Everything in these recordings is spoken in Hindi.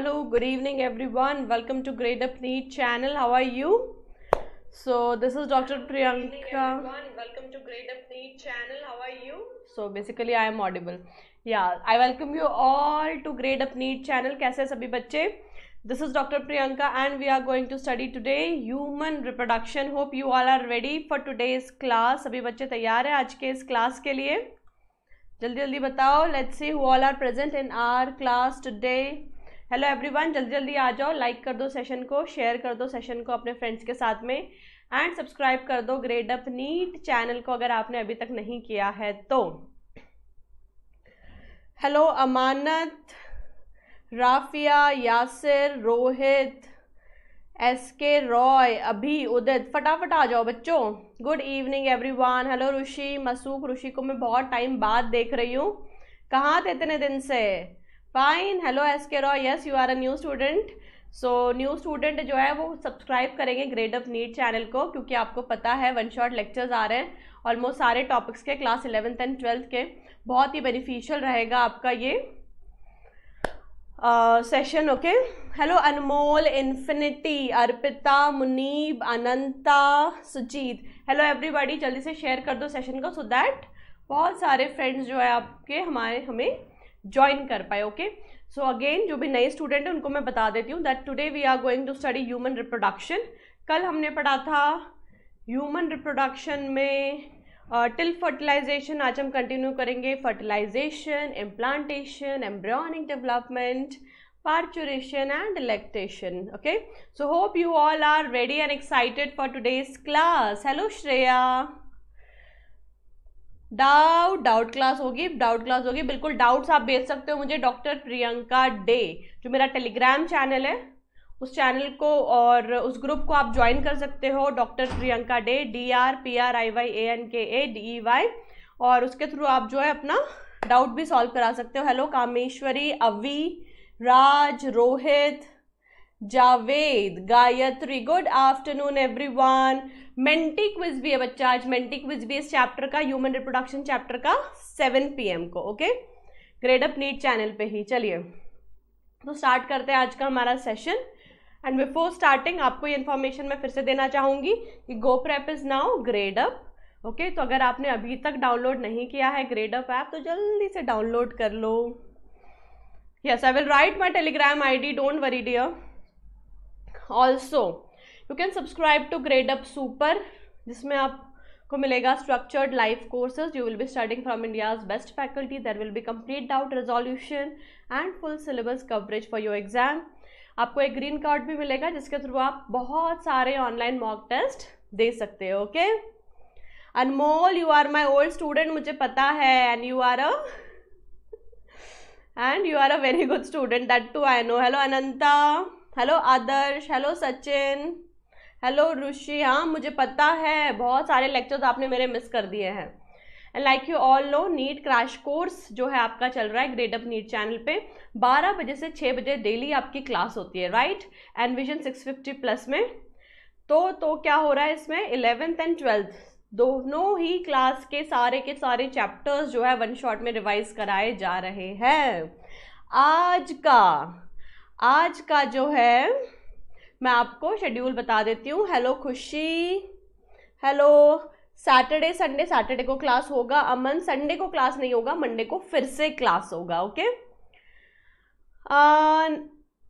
Hello good evening everyone welcome to Gradeup NEET channel how are you so this is doctor Priyanka welcome to Gradeup channel how you so basically I am audible या I welcome you all to grade up NEET channel कैसे सभी बच्चे this is doctor Priyanka and we are going to study today human reproduction hope you all are ready for today इस क्लास सभी बच्चे तैयार हैं आज के इस क्लास के लिए जल्दी जल्दी बताओ let's see who are present in our class today hello everyone जल्दी जल्दी आ जाओ लाइक कर दो सेशन को शेयर कर दो सेशन को अपने फ्रेंड्स के साथ में एंड सब्सक्राइब कर दो ग्रेड अप नीट चैनल को अगर आपने अभी तक नहीं किया है तो hello Amanat Rafia Yasir Rohit S K Roy अभी उदित फटाफट आ जाओ बच्चों good evening everyone hello Rishi Masukh Rishi को मैं बहुत टाइम बाद देख रही हूँ कहाँ थे इतने दिन से fine hello S K Roy yes you are a new student so new student जो है वो सब्सक्राइब करेंगे ग्रेड ऑफ नीट चैनल को क्योंकि आपको पता है वन शॉट लेक्चर्स आ रहे हैं ऑलमोस्ट सारे टॉपिक्स के क्लास इलेवेंथ एंड ट्वेल्थ के बहुत ही बेनिफिशियल रहेगा आपका ये session okay hello Anmol infinity Arpita Muneeb Ananta Sujeet hello everybody जल्दी से शेयर कर दो सेशन को सो so दैट बहुत सारे फ्रेंड्स जो है आपके हमारे हमें ज्वाइन कर पाए ओके सो अगेन जो भी नए स्टूडेंट हैं उनको मैं बता देती हूँ that today we are going to study human reproduction कल हमने पढ़ा था ह्यूमन रिप्रोडक्शन में टिल uh, फर्टिलाइजेशन आज हम कंटिन्यू करेंगे fertilisation implantation embryonic development parturition and lactation okay so hope you all are ready and excited for today's class hello Shreya doubt doubt class होगी डाउट क्लास होगी बिल्कुल डाउट्स आप भेज सकते हो मुझे डॉक्टर प्रियंका डे जो मेरा टेलीग्राम चैनल है उस चैनल को और उस ग्रुप को आप ज्वाइन कर सकते हो doctor Priyanka Dey D R P R I Y A N K A D Y और उसके थ्रू आप जो है अपना डाउट भी सॉल्व करा सकते हो hello Kameshwari Avi Raj Rohit Javed Gayatri good afternoon everyone Menti quiz भी है बच्चा आज मेंटी क्विज भी इस चैप्टर का ह्यूमन रिप्रोडक्शन चैप्टर का 7 पीएम को okay grade up NEET channel पे ही चलिए तो स्टार्ट करते हैं आज का हमारा सेशन एंड बिफोर स्टार्टिंग आपको ये इन्फॉर्मेशन मैं फिर से देना चाहूँगी कि GoPrep is now Gradeup okay तो अगर आपने अभी तक डाउनलोड नहीं किया है ग्रेड अप ऐप तो जल्दी से डाउनलोड कर लो yes I will write my Telegram I D don't worry dear also you can subscribe to Gradeup super जिसमें आप को मिलेगा structured live courses you will be starting from India's best faculty there will be complete doubt resolution and full syllabus coverage for your exam आपको एक ग्रीन कार्ड भी मिलेगा जिसके थ्रू आप बहुत सारे ऑनलाइन मॉक टेस्ट दे सकते हो okay Anmol you are my old student मुझे पता है and you are a and you are a very good student that too I know hello Ananta hello Adarsh hello Sachin hello Rishi हाँ मुझे पता है बहुत सारे लेक्चर्स आपने मेरे मिस कर दिए हैं and like you all know NEET crash course जो है आपका चल रहा है ग्रेड अप नीट चैनल पे 12 बजे से 6 बजे डेली आपकी क्लास होती है राइट एंड विजन 650 प्लस में तो तो क्या हो रहा है इसमें इलेवेंथ एंड ट्वेल्थ दोनों ही क्लास के सारे के सारे चैप्टर्स जो है वन शॉट में रिवाइज कराए जा रहे हैं आज का आज का जो है मैं आपको शेड्यूल बता देती हूँ hello Khushi hello Saturday Sunday Saturday को क्लास होगा अमन संडे को क्लास नहीं होगा मंडे को फिर से क्लास होगा ओके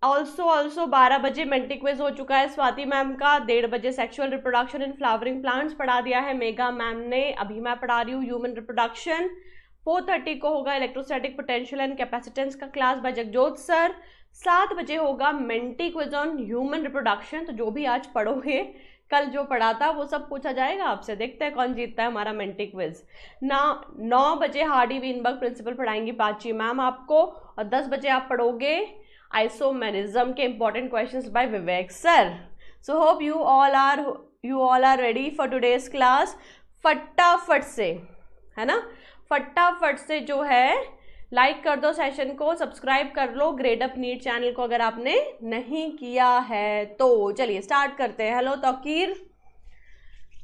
ऑल्सो ऑल्सो बारह बजे मेंटिक्वेज हो चुका है स्वाति मैम का डेढ़ बजे sexual reproduction in flowering plants पढ़ा दिया है मेगा मैम ने अभी मैं पढ़ा रही हूँ ह्यूमन रिप्रोडक्शन फोर थर्टी को होगा इलेक्ट्रोस्टैटिक पोटेंशियल एंड कैपेसिटेंस का क्लास बाय जगजोत सर सात बजे होगा Menti quiz on human reproduction तो जो भी आज पढ़ोगे कल जो पढ़ा था वो सब पूछा जाएगा आपसे देखते हैं कौन जीतता है हमारा मेंटी क्विज ना नौ बजे हार्डी वीनबर्ग प्रिंसिपल पढ़ाएंगी पाची मैम आपको और दस बजे आप पढ़ोगे आइसोमेरिज्म के important questions by Vivek sir so hope you all are you all are ready for today's class फटाफट से है ना फटाफट से जो है लाइक कर दो सेशन को सब्सक्राइब कर लो ग्रेड अप नीट चैनल को अगर आपने नहीं किया है तो चलिए स्टार्ट करते हैं हेलो तोकीर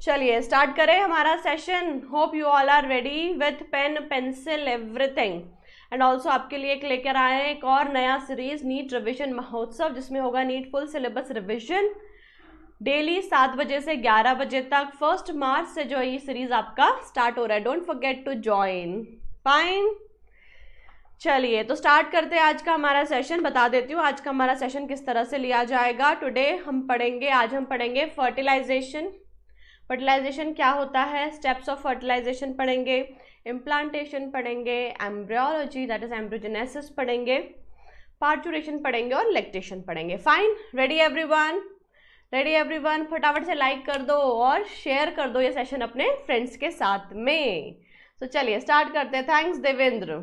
चलिए स्टार्ट करें हमारा session hope you all are ready with pen pencil everything and also आपके लिए एक लेकर आए हैं एक और नया सीरीज नीट रिविजन महोत्सव जिसमें होगा NEET full syllabus revision daily सात बजे से ग्यारह बजे तक फर्स्ट मार्च से जो ये सीरीज आपका स्टार्ट हो रहा है don't forget to join fine चलिए तो स्टार्ट करते हैं आज का हमारा सेशन बता देती हूँ आज का हमारा सेशन किस तरह से लिया जाएगा टुडे हम पढ़ेंगे आज हम पढ़ेंगे फर्टिलाइजेशन फर्टिलाइजेशन क्या होता है स्टेप्स ऑफ फर्टिलाइजेशन पढ़ेंगे इम्प्लांटेशन पढ़ेंगे एम्ब्रियोलॉजी दैट इज एम्ब्रोजेनेसिस पढ़ेंगे पार्चुरेशन पढ़ेंगे और लेक्टेशन पढ़ेंगे fine ready every ready every फटाफट से लाइक कर दो और शेयर कर दो ये सेशन अपने फ्रेंड्स के साथ में तो so, चलिए स्टार्ट करते हैं thanks Devendra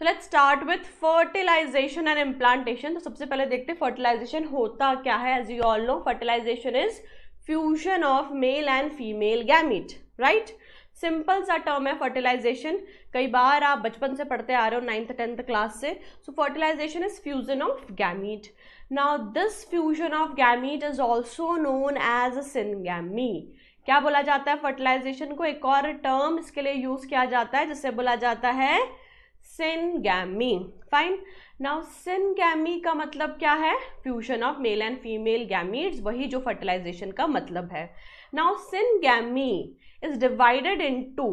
so let's start with fertilisation and implantation तो सबसे पहले देखते हैं फर्टिलाइजेशन होता क्या है as you all know fertilisation is fusion of male and female gamete right simple सा टर्म है फर्टिलाइजेशन कई बार आप बचपन से पढ़ते आ रहे हो नाइन्थ टेंथ क्लास से so fertilisation is fusion of gamete now this fusion of gamete is also known as a syngamy क्या बोला जाता है फर्टिलाइजेशन को एक और टर्म इसके लिए यूज किया जाता है जिसे बोला जाता है सिनगैमी फाइन नाउ सिनगैमी का मतलब क्या है fusion of male and female gametes वही जो फर्टिलाइजेशन का मतलब है now syngamy is divided in into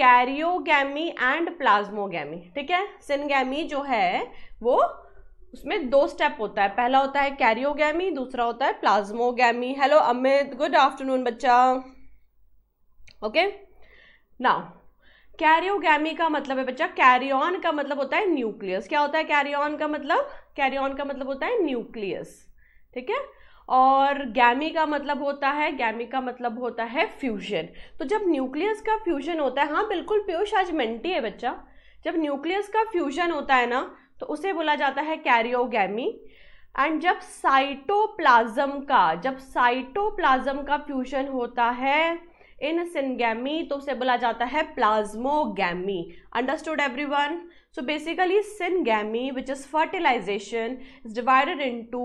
karyogamy and plasmogamy ठीक है सिनगैमी जो है वो उसमें दो स्टेप होता है पहला होता है कैरियोगैमी दूसरा होता है plasmogamy hello Amit good afternoon बच्चा ओके नाउ कैरियोगैमी का मतलब है बच्चा कैरियन का मतलब होता है न्यूक्लियस क्या होता है कैरियन का मतलब कैरियन का मतलब होता है न्यूक्लियस ठीक है और गैमी का मतलब होता है गैमी का मतलब होता है फ्यूजन तो जब न्यूक्लियस का फ्यूजन होता है हाँ बिल्कुल प्योश आज मेंटी है बच्चा जब न्यूक्लियस का फ्यूजन होता है ना तो उसे बोला जाता है कैरियोगैमी एंड जब साइटोप्लाज्म का जब साइटोप्लाज्म का फ्यूजन होता है इन सिनगैमी तो उसे बोला जाता है plasmogamy understood everyone so basically syngamy which is fertilisation is divided in two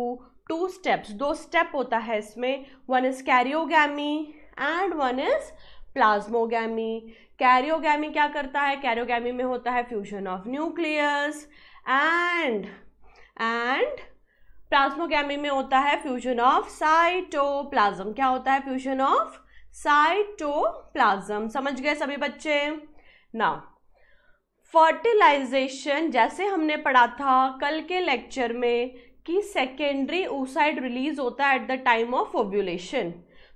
steps दो स्टेप होता है इसमें one is karyogamy and one is plasmogamy karyogamy क्या करता है कैरियोगैमी में होता है fusion of nucleus and and plasmogamy में होता है फ्यूजन ऑफ साइटोप्लाज्म क्या होता है फ्यूजन ऑफ साइटोप्लाज्म समझ गए सभी बच्चे ना फर्टिलाइजेशन जैसे हमने पढ़ा था कल के लेक्चर में कि सेकेंडरी ओसाइड रिलीज होता है at the time of ovulation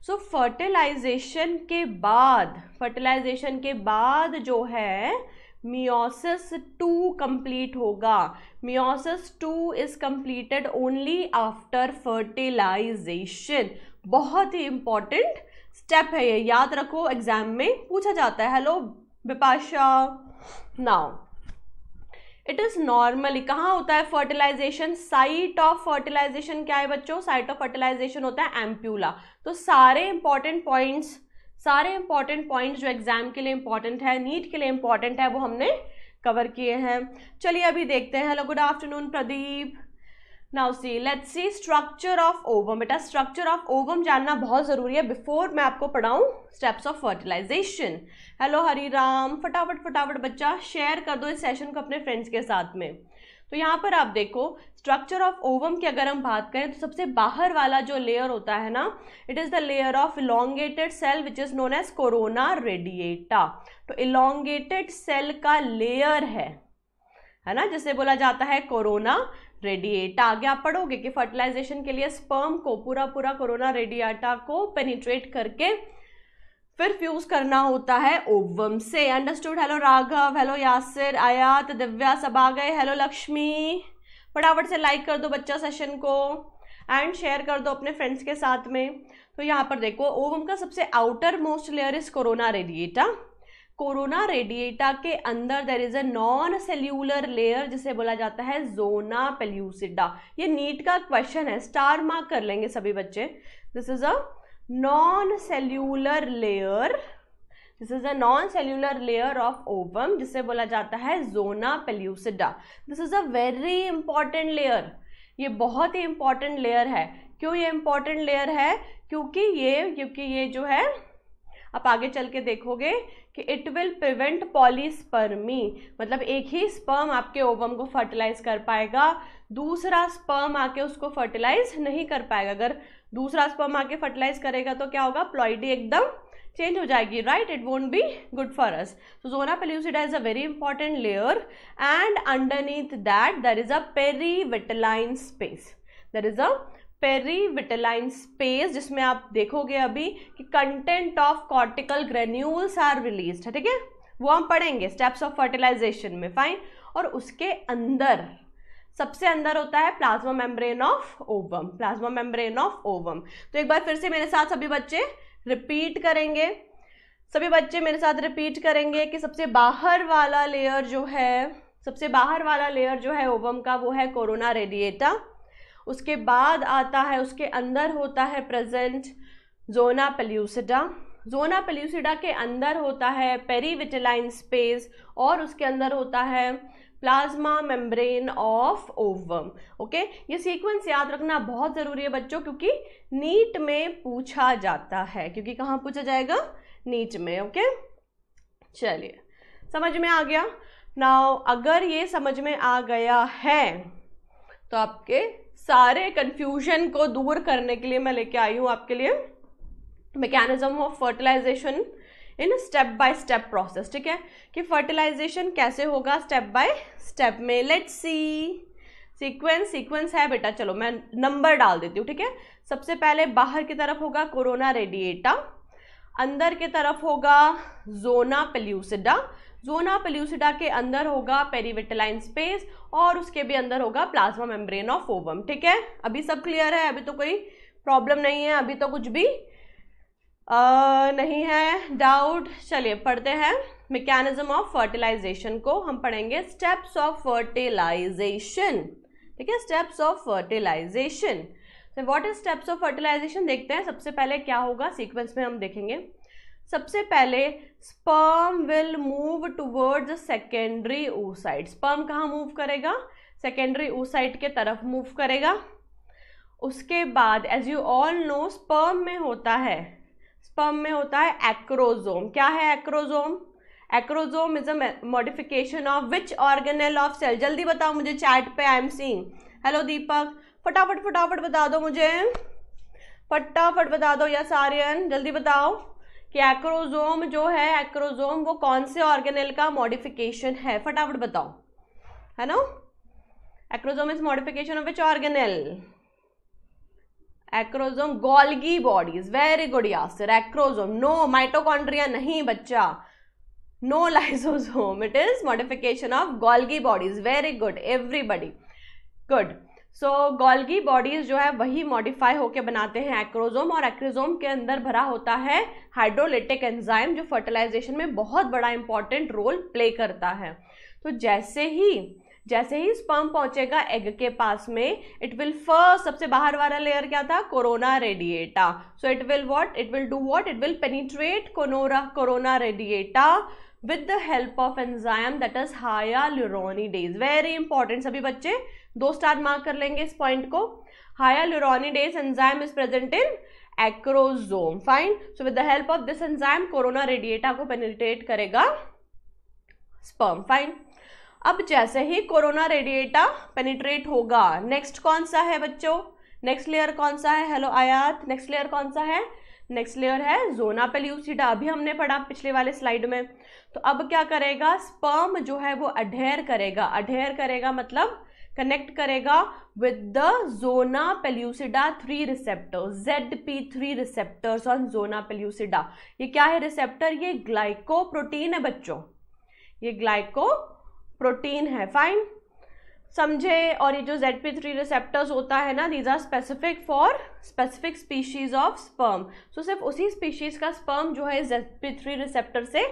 so fertilisation के बाद फर्टिलाइजेशन के बाद जो है मियोसिस टू कंप्लीट होगा meiosis two is completed only after fertilisation बहुत ही इंपॉर्टेंट स्टेप है ये याद रखो एग्जाम में पूछा जाता है hello Bipasha now it is normally कहाँ होता है फर्टिलाइजेशन साइट ऑफ फर्टिलाइजेशन क्या है बच्चों साइट ऑफ फर्टिलाइजेशन होता है एम्प्यूला तो सारे इंपॉर्टेंट पॉइंट्स सारे इंपॉर्टेंट पॉइंट्स जो एग्जाम के लिए इंपॉर्टेंट है नीट के लिए इंपॉर्टेंट है वो हमने कवर किए हैं चलिए अभी देखते हैं hello good afternoon Pradeep now see let's see structure of ovum बेटा स्ट्रक्चर ऑफ ओवम जानना बहुत ज़रूरी है बिफोर मैं आपको पढ़ाऊँ steps of fertilisation hello Hari Ram फटाफट फटाफट बच्चा शेयर कर दो इस सेशन को अपने फ्रेंड्स के साथ में तो यहाँ पर आप देखो स्ट्रक्चर ऑफ ओवम की अगर हम बात करें तो सबसे बाहर वाला जो लेयर होता है ना it is the layer of elongated cell which is known as corona radiata तो इलोंगेटेड सेल का लेयर है है ना जिसे बोला जाता है कोरोना रेडिएटा आगे आप पढ़ोगे कि फर्टिलाइजेशन के लिए स्पर्म को पूरा पूरा कोरोना रेडिएटा को पेनिट्रेट करके फिर फ्यूज करना होता है ओवम से understood hello Raghav hello Yasir Ayat Divya सब आ गए हेलो लक्ष्मी फटाफट से लाइक कर दो बच्चा सेशन को एंड शेयर कर दो अपने फ्रेंड्स के साथ में तो यहाँ पर देखो ओवम का सबसे outermost layer is corona radiata corona radiata के अंदर there is a non cellular layer जिसे बोला जाता है जोना पेल्यूसिडा ये नीट का क्वेश्चन है स्टार मार्क कर लेंगे सभी बच्चे this is a non cellular layer this is a non cellular layer of ovum जिसे बोला जाता है zona pellucida this is a very important layer ये बहुत ही इंपॉर्टेंट लेयर है क्यों ये इंपॉर्टेंट लेयर है क्योंकि ये क्योंकि ये जो है आप आगे चल के देखोगे कि इट विल प्रिवेंट पॉलीस्पर्मी मतलब एक ही स्पर्म आपके ओवम को फर्टिलाइज कर पाएगा दूसरा स्पर्म आके उसको फर्टिलाइज नहीं कर पाएगा अगर दूसरा स्पर्म आके फर्टिलाइज करेगा तो क्या होगा प्लॉइडी एकदम चेंज हो जाएगी right it won't be good for us so zona pellucida is a very important layer and underneath that there is a perivitelline space there is a perivitelline space जिसमें आप देखोगे अभी कि content of cortical granules are release है ठीक है वो हम पढ़ेंगे स्टेप्स ऑफ फर्टिलाइजेशन में फाइन और उसके अंदर सबसे अंदर होता है plasma membrane of ovum plasma membrane of ovum तो एक बार फिर से मेरे साथ सभी बच्चे रिपीट करेंगे सभी बच्चे मेरे साथ रिपीट करेंगे कि सबसे बाहर वाला लेयर जो है सबसे बाहर वाला लेयर जो है ओवम का वो है कोरोना रेडिएटा उसके बाद आता है उसके अंदर होता है present zona pellucida zona pellucida के अंदर होता है पेरीविटेलाइन स्पेस और उसके अंदर होता है plasma membrane of ovum okay ये सीक्वेंस याद रखना बहुत ज़रूरी है बच्चों क्योंकि नीट में पूछा जाता है क्योंकि कहाँ पूछा जाएगा नीट में ओके चलिए समझ में आ गया नाउ अगर ये समझ में आ गया है तो आपके सारे कन्फ्यूजन को दूर करने के लिए मैं लेके आई हूँ आपके लिए mechanism of fertilisation in step by step process ठीक है कि फर्टिलाइजेशन कैसे होगा स्टेप बाय स्टेप में लेट्स सी सीक्वेंस सीक्वेंस है बेटा चलो मैं नंबर डाल देती हूँ ठीक है सबसे पहले बाहर की तरफ होगा कोरोना रेडिएटा अंदर की तरफ होगा जोना पेल्यूसिडा जोना पेल्यूसिडा के अंदर होगा पेरीविटलाइन स्पेस और उसके भी अंदर होगा प्लाज्मा मेम्ब्रेन ऑफ ओवम ठीक है अभी सब क्लियर है अभी तो कोई प्रॉब्लम नहीं है अभी तो कुछ भी आ, नहीं है डाउट चलिए पढ़ते हैं मेकेनिज्म ऑफ फर्टिलाइजेशन को हम पढ़ेंगे स्टेप्स ऑफ फर्टिलाइजेशन ठीक है steps of fertilisation what is steps of fertilisation देखते हैं सबसे पहले क्या होगा सीक्वेंस में हम देखेंगे सबसे पहले sperm will move towards secondary oocyte sperm कहाँ मूव करेगा सेकेंडरी ओसाइट के तरफ मूव करेगा उसके बाद as you all know sperm में होता है स्पर्म में होता है एक्रोजोम क्या है acrosome acrosome is a modification of which organelle of cell जल्दी बताओ मुझे चैट पे I am seeing hello Deepak फटाफट फटाफट बता दो मुझे फटाफट बता दो यस आर्यन जल्दी बताओ कि एक्रोजोम जो है एक्रोजोम वो कौन से ऑर्गेनल का मॉडिफिकेशन है फटाफट बताओ है ना acrosome is modification of which organelle acrosome Golgi bodies very good Yasir acrosome no mitochondria नहीं बच्चा no lysosome it is modification of Golgi bodies very good everybody good so so, Golgi bodies जो है वही मॉडिफाई होकर बनाते हैं एक्रोजोम और एक्रोजोम के अंदर भरा होता है हाइड्रोलिटिक एंजाइम जो फर्टिलाइजेशन में बहुत बड़ा इंपॉर्टेंट रोल प्ले करता है तो जैसे ही जैसे ही स्पर्म पहुंचेगा एग के पास में इट विल फर्स्ट सबसे बाहर वाला लेयर क्या था corona radiata so it will what it will do what it will penetrate कोनोरा corona radiata with the help of enzyme that is days very important सभी बच्चे दो स्टार मार्क कर लेंगे इस पॉइंट को hyaluronidase enzyme is present in acrosome fine so with the help of this enzyme corona radiata को पेनिट्रेट करेगा स्पर्म फाइन अब जैसे ही कोरोना रेडिएटा पेनिट्रेट होगा नेक्स्ट कौन सा है बच्चों नेक्स्ट लेयर कौन सा है हेलो आयात नेक्स्ट लेयर कौन सा है नेक्स्ट लेयर है जोना पेल्यूसिडा अभी हमने पढ़ा पिछले वाले स्लाइड में तो अब क्या करेगा स्पर्म जो है वो अढेर करेगा अढेर करेगा मतलब कनेक्ट करेगा with the zona pellucida three receptor Z P three receptors on zona pellucida ये क्या है रिसेप्टर ये ग्लाइको प्रोटीन है बच्चों ये ग्लाइको प्रोटीन है फाइन समझे और ये जो जेड पी थ्री रिसेप्टर्स होता है ना these are specific for specific species of sperm so सिर्फ उसी स्पीशीज का स्पर्म जो है जेड पी थ्री रिसेप्टर से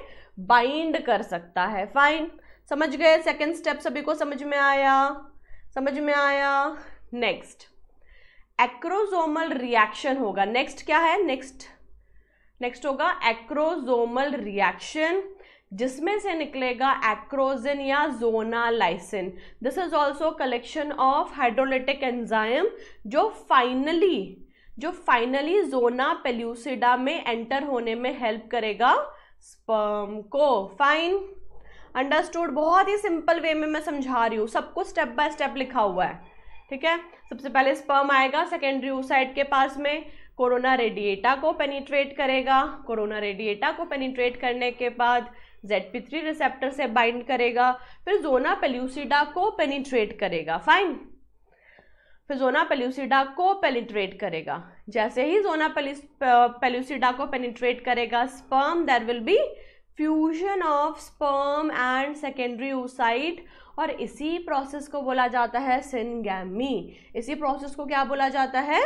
बाइंड कर सकता है फाइन समझ गए सेकेंड स्टेप सभी को समझ में आया समझ में आया नेक्स्ट एक्रोजोमल रिएक्शन होगा नेक्स्ट क्या है नेक्स्ट नेक्स्ट होगा एक्रोजोमल रिएक्शन जिसमें से निकलेगा एक्रोजिन या zonalysin this is also collection of hydrolytic enzyme जो फाइनली जो फाइनली जोना पेल्यूसिडा में एंटर होने में हेल्प करेगा स्पर्म को फाइन अंडरस्टूड बहुत ही सिंपल वे में मैं समझा रही हूँ सबको स्टेप बाय स्टेप लिखा हुआ है ठीक है सबसे पहले स्पर्म आएगा सेकेंडरी ऊसाइड के पास में कोरोना रेडिएटा को पेनिट्रेट करेगा कोरोना रेडिएटा को पेनिट्रेट करने के बाद जेड पी थ्री रिसेप्टर से बाइंड करेगा फिर जोना पेल्यूसिडा को पेनिट्रेट करेगा फाइन फिर जोना पेल्यूसिडा को पेनिट्रेट करेगा जैसे ही जोना पेल्यूसिडा को पेनिट्रेट करेगा sperm there will be fusion of sperm and secondary oocyte और इसी प्रोसेस को बोला जाता है सिनगैमी इसी प्रोसेस को क्या बोला जाता है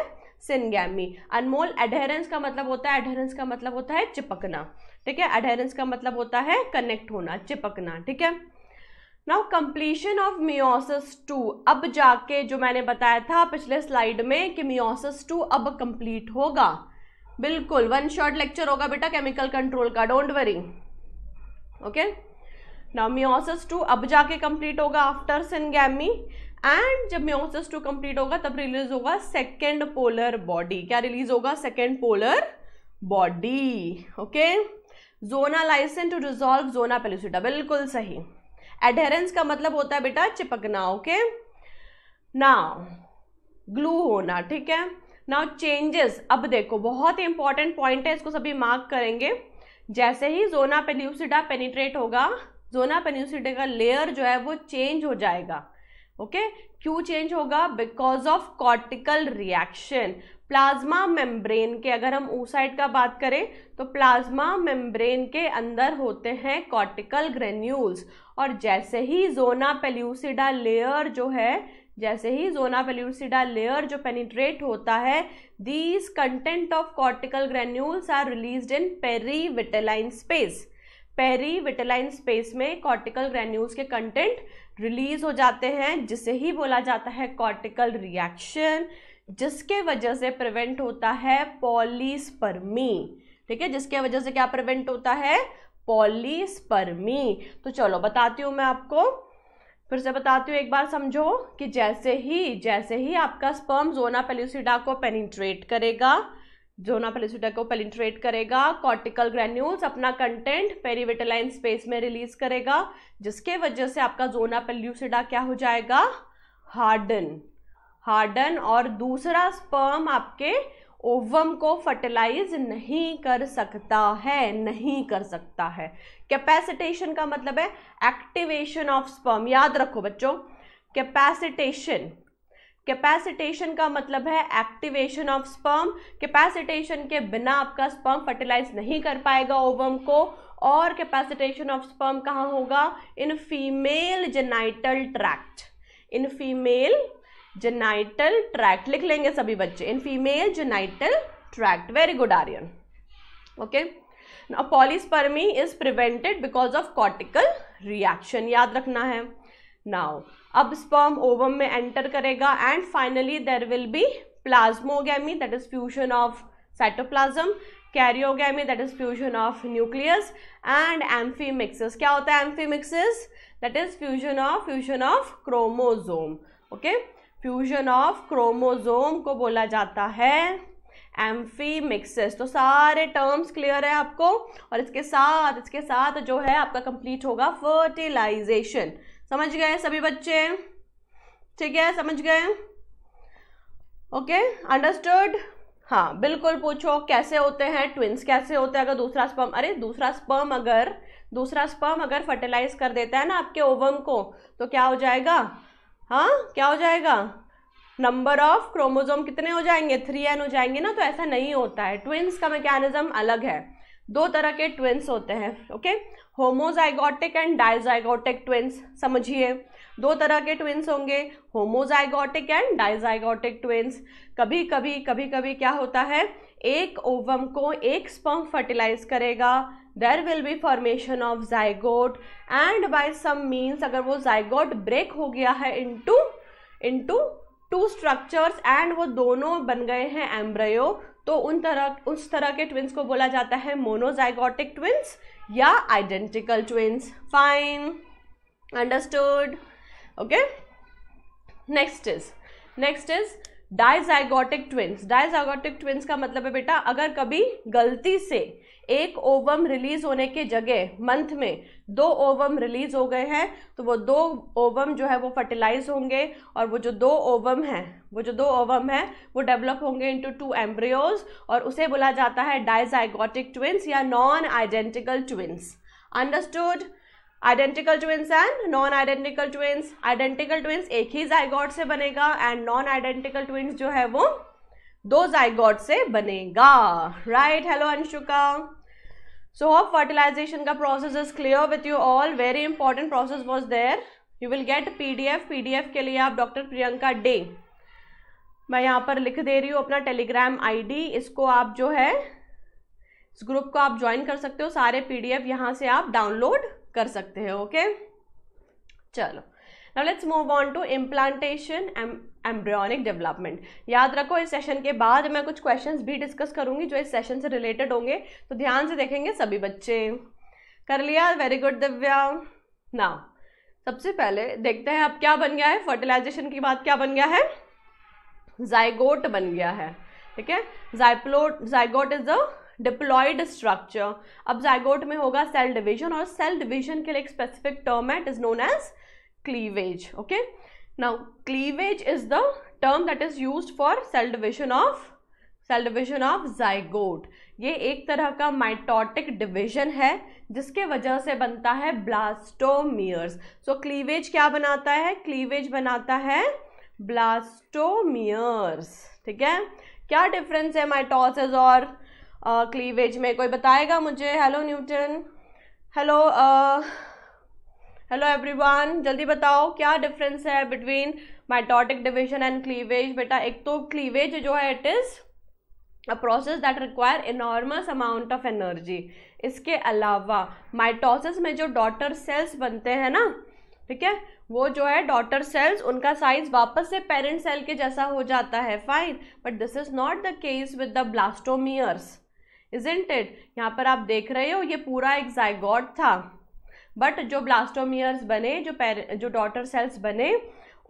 सिनगैमी अनमोल एडहेरेंस का मतलब होता है एडहेरेंस का मतलब होता है चिपकना ठीक है एडहेरेंस का मतलब होता है कनेक्ट होना चिपकना ठीक है now completion of meiosis two अब जाके जो मैंने बताया था पिछले स्लाइड में कि मियोसिस टू अब कंप्लीट होगा बिल्कुल वन शॉर्ट लेक्चर होगा बेटा केमिकल कंट्रोल का don't worry okay now meiosis two अब जाके कंप्लीट होगा आफ्टर सिनगैमी एंड जब म्योसिस टू कंप्लीट होगा तब रिलीज होगा सेकेंड पोलर बॉडी क्या रिलीज होगा second polar body okay zona lysins to resolve zona pellucida बिल्कुल सही एडहेरेंस का मतलब होता है बेटा चिपकना ओके नाउ ग्लू होना ठीक है नाउ चेंजेस अब देखो बहुत ही इंपॉर्टेंट पॉइंट है इसको सभी मार्क करेंगे जैसे ही जोना पेन्यूसिडा पेनिट्रेट होगा जोना पेन्यूसिडा का लेयर जो है वो चेंज हो जाएगा ओके क्यों चेंज होगा because of cortical reaction plasma membrane के अगर हम ऊ साइड का बात करें तो प्लाज्मा मेम्ब्रेन के अंदर होते हैं कॉर्टिकल ग्रेन्यूल्स और जैसे ही जोना पेल्यूसिडा लेयर जो है जैसे ही जोना पेल्यूसिडा लेयर जो पेनिट्रेट होता है these content of cortical granules are release in perivitelline space perivitelline space में कॉर्टिकल ग्रेन्यूल्स के कंटेंट रिलीज हो जाते हैं जिसे ही बोला जाता है कॉर्टिकल रिएक्शन जिसके वजह से प्रिवेंट होता है पॉलीस्पर्मी ठीक है जिसके वजह से क्या प्रिवेंट होता है पॉलीस्पर्मी तो चलो बताती हूँ मैं आपको फिर से बताती हूँ एक बार समझो कि जैसे ही जैसे ही आपका स्पर्म जोना पेल्यूसिडा को पेनिट्रेट करेगा जोना पेल्यूसिडा को पेनिट्रेट करेगा कॉर्टिकल ग्रेन्यूल्स अपना कंटेंट पेरीविटलाइन स्पेस में रिलीज करेगा जिसके वजह से आपका जोना पेल्यूसिडा क्या हो जाएगा हार्डन हार्डन और दूसरा स्पर्म आपके ओवम को फर्टिलाइज नहीं कर सकता है नहीं कर सकता है कैपेसिटेशन का मतलब है एक्टिवेशन ऑफ स्पर्म याद रखो बच्चों कैपेसिटेशन कैपेसिटेशन का मतलब है एक्टिवेशन ऑफ स्पर्म कैपेसिटेशन के बिना आपका स्पर्म फर्टिलाइज नहीं कर पाएगा ओवम को और कैपेसिटेशन ऑफ स्पर्म कहाँ होगा in female genital tract in female genital tract लिख लेंगे सभी बच्चे in female genital tract very good Aryan okay polyspermy is prevented because of cortical reaction याद रखना है नाउ अब स्पर्म ओवम में एंटर करेगा and finally there will be plasmogamy that is fusion of cytoplasm karyogamy that is fusion of nucleus and amphimixis क्या होता है amphimixis that is fusion of fusion of chromosome okay okay? Fusion of chromosome को बोला जाता है एम्फी मिक्सेस तो सारे टर्म्स क्लियर है आपको और इसके साथ इसके साथ जो है आपका कंप्लीट होगा फर्टिलाइजेशन समझ गए सभी बच्चे ठीक है समझ गए ओके अंडरस्टूड हाँ बिल्कुल पूछो कैसे होते हैं ट्विंस कैसे होते हैं अगर दूसरा स्पर्म अरे दूसरा स्पर्म अगर दूसरा स्पर्म अगर फर्टिलाइज कर देता है ना आपके ओवम को तो क्या हो जाएगा हाँ क्या हो जाएगा नंबर ऑफ क्रोमोजोम कितने हो जाएंगे थ्री एन हो जाएंगे ना तो ऐसा नहीं होता है ट्विंस का मैकेनिज्म अलग है दो तरह के ट्विंस होते हैं okay homozygotic and dizygotic twins समझिए दो तरह के ट्विंस होंगे होमोजाइगोटिक एंड डाइजाइगोटिक ट्विंस कभी कभी कभी कभी क्या होता है एक ओवम को एक स्पम फर्टिलाइज करेगा there will be formation of zygote and by some means अगर वो जाइगोट ब्रेक हो गया है into into two structures and वो दोनों बन गए हैं एम्ब्रयो तो उन तरह उस तरह के ट्विंस को बोला जाता है मोनोजाइगोटिक ट्विंस या identical twins fine understood okay next is next is dizygotic twins dizygotic twins का मतलब है बेटा अगर कभी गलती से एक ओवम रिलीज होने के जगह मंथ में दो ओवम रिलीज हो गए हैं तो वो दो ओवम जो है वो फर्टिलाइज होंगे और वो जो दो ओवम हैं वो जो दो ओवम हैं वो डेवलप होंगे इनटू टू एम्ब्रियोज और उसे बोला जाता है डाइजाइगोटिक ट्विंस या non identical twins understood identical twins and non identical twins identical twins एक ही जाइगॉट से बनेगा एंड नॉन आइडेंटिकल ट्विंस जो है वो दो जाइगॉट से बनेगा राइट हेलो अंशुका सो अब फर्टिलाइजेशन का process is clear with you all very important process was there you will get P D F P D F के लिए आप डॉक्टर प्रियंका डे मैं यहाँ पर लिख दे रही हूँ अपना टेलीग्राम आई डी इसको आप जो है इस ग्रुप को आप ज्वाइन कर सकते हो सारे पी डी एफ यहाँ से आप डाउनलोड कर सकते हैं ओके चलो now let's move on to implantation and embryonic development याद रखो इस सेशन के बाद मैं कुछ क्वेश्चंस भी डिस्कस करूंगी जो इस सेशन से रिलेटेड होंगे तो ध्यान से देखेंगे सभी बच्चे कर लिया वेरी गुड दिव्या ना सबसे पहले देखते हैं अब क्या बन गया है फर्टिलाइजेशन के बाद क्या बन गया है जाइगोट बन गया है ठीक है जाइप्लोट zygote is a diploid structure अब जाइगोट में होगा सेल डिवीजन और सेल डिवीजन के लिए एक स्पेसिफिक टर्म है it is known as cleavage okay now cleavage is the term that is used for cell division of cell division of zygote ये एक तरह का माइटोटिक डिविजन है जिसके वजह से बनता है ब्लास्टोमियर्स सो क्लीवेज क्या बनाता है क्लीवेज बनाता है ब्लास्टोमियर्स ठीक है क्या डिफरेंस है माइटोसिस और क्लीवेज uh, में कोई बताएगा मुझे hello Newton hello hello everyone जल्दी बताओ क्या डिफरेंस है between mitotic division and cleavage बेटा एक तो क्लीवेज जो है it is a process that require enormous amount of energy इसके अलावा माइटोसिस में जो डॉटर सेल्स बनते हैं ना ठीक है वो जो है डॉटर सेल्स उनका साइज वापस से पेरेंट सेल के जैसा हो जाता है fine but this is not the case with the blastomeres isn't it यहाँ पर आप देख रहे हो ये पूरा एक जायगॉड था बट जो ब्लास्टोमियर्स बने जो पैर जो डॉटर सेल्स बने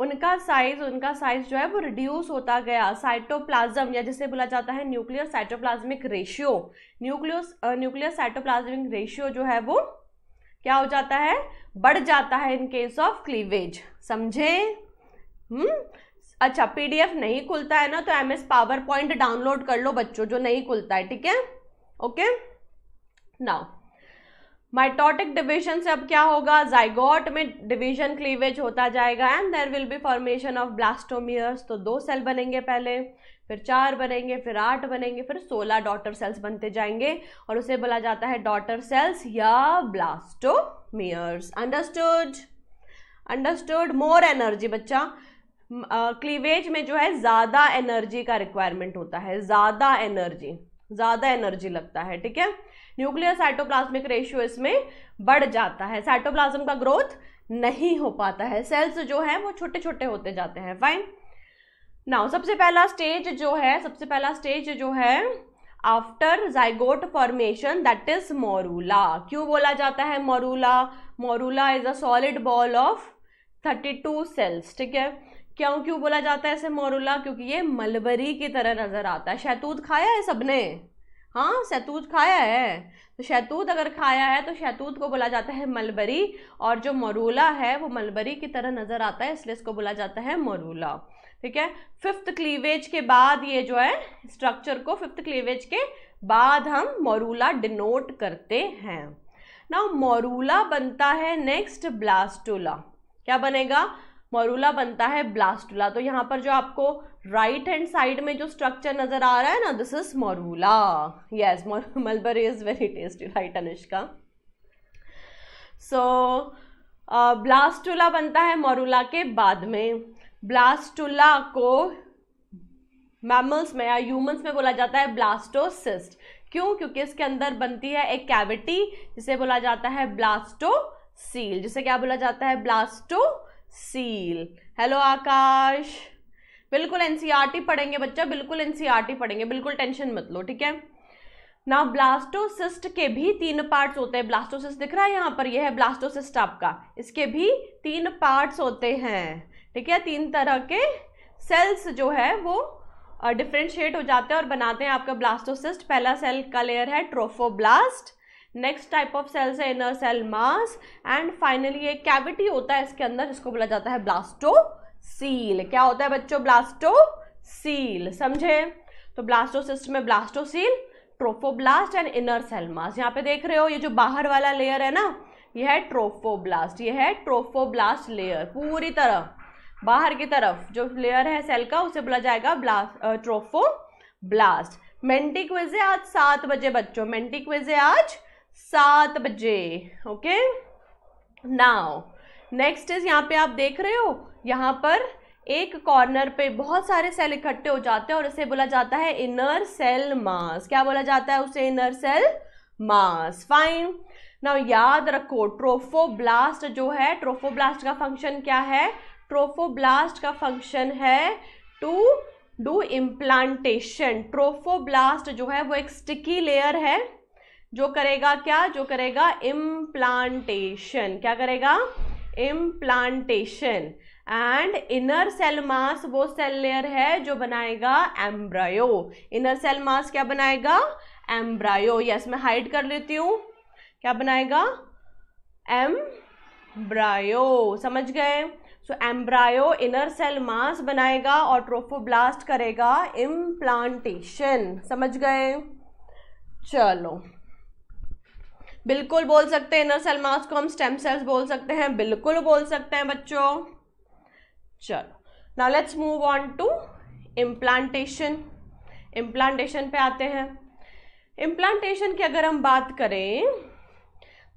उनका साइज उनका साइज जो है वो रिड्यूस होता गया साइटोप्लाज्म या जिसे बोला जाता है nuclear cytoplasmic ratio nucleus nuclear cytoplasmic ratio जो है वो क्या हो जाता है बढ़ जाता है इन केस ऑफ क्लीवेज समझे हम्म अच्छा पीडीएफ नहीं खुलता है ना तो एमएस पावर पॉइंट डाउनलोड कर लो बच्चों जो नहीं खुलता है ठीक है ओके नाउ माइटोटिक डिवीजन से अब क्या होगा जाइगोट में डिवीजन क्लीवेज होता जाएगा and there will be formation of blastomeres तो दो सेल बनेंगे पहले फिर चार बनेंगे फिर आठ बनेंगे फिर सोलह डॉटर सेल्स बनते जाएंगे और उसे बोला जाता है डॉटर सेल्स या blastomeres understood understood more energy बच्चा क्लीवेज uh, में जो है ज़्यादा एनर्जी का रिक्वायरमेंट होता है ज़्यादा एनर्जी ज़्यादा एनर्जी लगता है ठीक है न्यूक्लियर साइटोप्लाज्मिक रेशियो इसमें बढ़ जाता है साइटोप्लाज्म का ग्रोथ नहीं हो पाता है सेल्स जो है वो छोटे छोटे होते जाते हैं फाइन नाउ सबसे पहला स्टेज जो है सबसे पहला स्टेज जो है after zygote formation that is morula क्यों बोला जाता है morula morula is a solid ball of thirty two cells ठीक है क्यों क्यों बोला जाता है इसे मोरूला क्योंकि ये मलबरी की तरह नजर आता है शहतूत खाया है सबने हाँ शैतूत खाया है तो शैतूत अगर खाया है तो शैतूत को बोला जाता है मलबरी और जो मरूला है वो मलबरी की तरह नज़र आता है इसलिए इसको बोला जाता है मरूला ठीक है फिफ्थ क्लीवेज के बाद ये जो है स्ट्रक्चर को फिफ्थ क्लीवेज के बाद हम मरूला डिनोट करते हैं ना मरूला बनता है नेक्स्ट ब्लास्टूला क्या बनेगा मरूला बनता है ब्लास्टूला तो यहाँ पर जो आपको राइट हैंड साइड में जो स्ट्रक्चर नजर आ रहा है ना this is morula yes mulberry is very tasty right Anushka so blastula बनता है मरूला के बाद में ब्लास्टुला को मैमल्स में या ह्यूमंस में बोला जाता है ब्लास्टोसिस्ट क्यों क्योंकि इसके अंदर बनती है एक कैविटी जिसे बोला जाता है ब्लास्टोसील जिसे क्या बोला जाता है ब्लास्टोसील हेलो आकाश बिल्कुल एनसीईआरटी e पढ़ेंगे बच्चा बिल्कुल एनसीईआरटी e पढ़ेंगे बिल्कुल टेंशन मत लो ठीक है ना ब्लास्टोसिस्ट के भी तीन पार्ट्स होते हैं ब्लास्टोसिस्ट दिख रहा है यहाँ पर यह है ब्लास्टोसिस्ट आपका इसके भी तीन पार्ट्स होते हैं ठीक है तीन तरह के सेल्स जो है वो डिफ्रेंशिएट हो जाते हैं और बनाते हैं आपका ब्लास्टोसिस्ट पहला सेल का लेयर है trophoblast next type of cells है inner cell mass and finally एक कैविटी होता है इसके अंदर जिसको बोला जाता है ब्लास्टो सील क्या होता है बच्चों ब्लास्टो सील समझे तो ब्लास्टोसिस्ट में blastocoel trophoblast and inner cell mass यहाँ पे देख रहे हो ये जो बाहर वाला लेयर है ना ये है ट्रोफोब्लास्ट ये है ट्रोफोब्लास्ट लेयर पूरी तरह बाहर की तरफ जो लेयर है सेल का उसे बोला जाएगा ब्लास्ट ट्रोफो ब्लास्ट मेंटी है आज सात बजे बच्चों मेंटी है आज सात बजे ओके नाउ नेक्स्ट इज यहाँ पे आप देख रहे हो यहाँ पर एक कॉर्नर पे बहुत सारे सेल इकट्ठे हो जाते हैं और इसे बोला जाता है इनर सेल मास क्या बोला जाता है उसे इनर सेल मास फाइन ना याद रखो ट्रोफोब्लास्ट जो है ट्रोफोब्लास्ट का फंक्शन क्या है ट्रोफोब्लास्ट का फंक्शन है टू डू इम्प्लांटेशन ट्रोफोब्लास्ट जो है वो एक स्टिकी लेयर है जो करेगा क्या जो करेगा इम्प्लांटेशन क्या करेगा implantation and inner cell mass वो सेल लेयर है जो बनाएगा एम्ब्रायो इनर सेल मास क्या बनाएगा एम्ब्रायो यस मैं हाइड कर लेती हूँ क्या बनाएगा एम ब्रायो समझ गए so embryo inner cell mass बनाएगा और ट्रोफोब्लास्ट करेगा इम्प्लांटेशन समझ गए चलो बिल्कुल बोल सकते हैं इनर सेल मास को हम स्टेम सेल्स बोल सकते हैं बिल्कुल बोल सकते हैं बच्चों चलो now let's move on to implantation implantation पे आते हैं इम्प्लांटेशन की अगर हम बात करें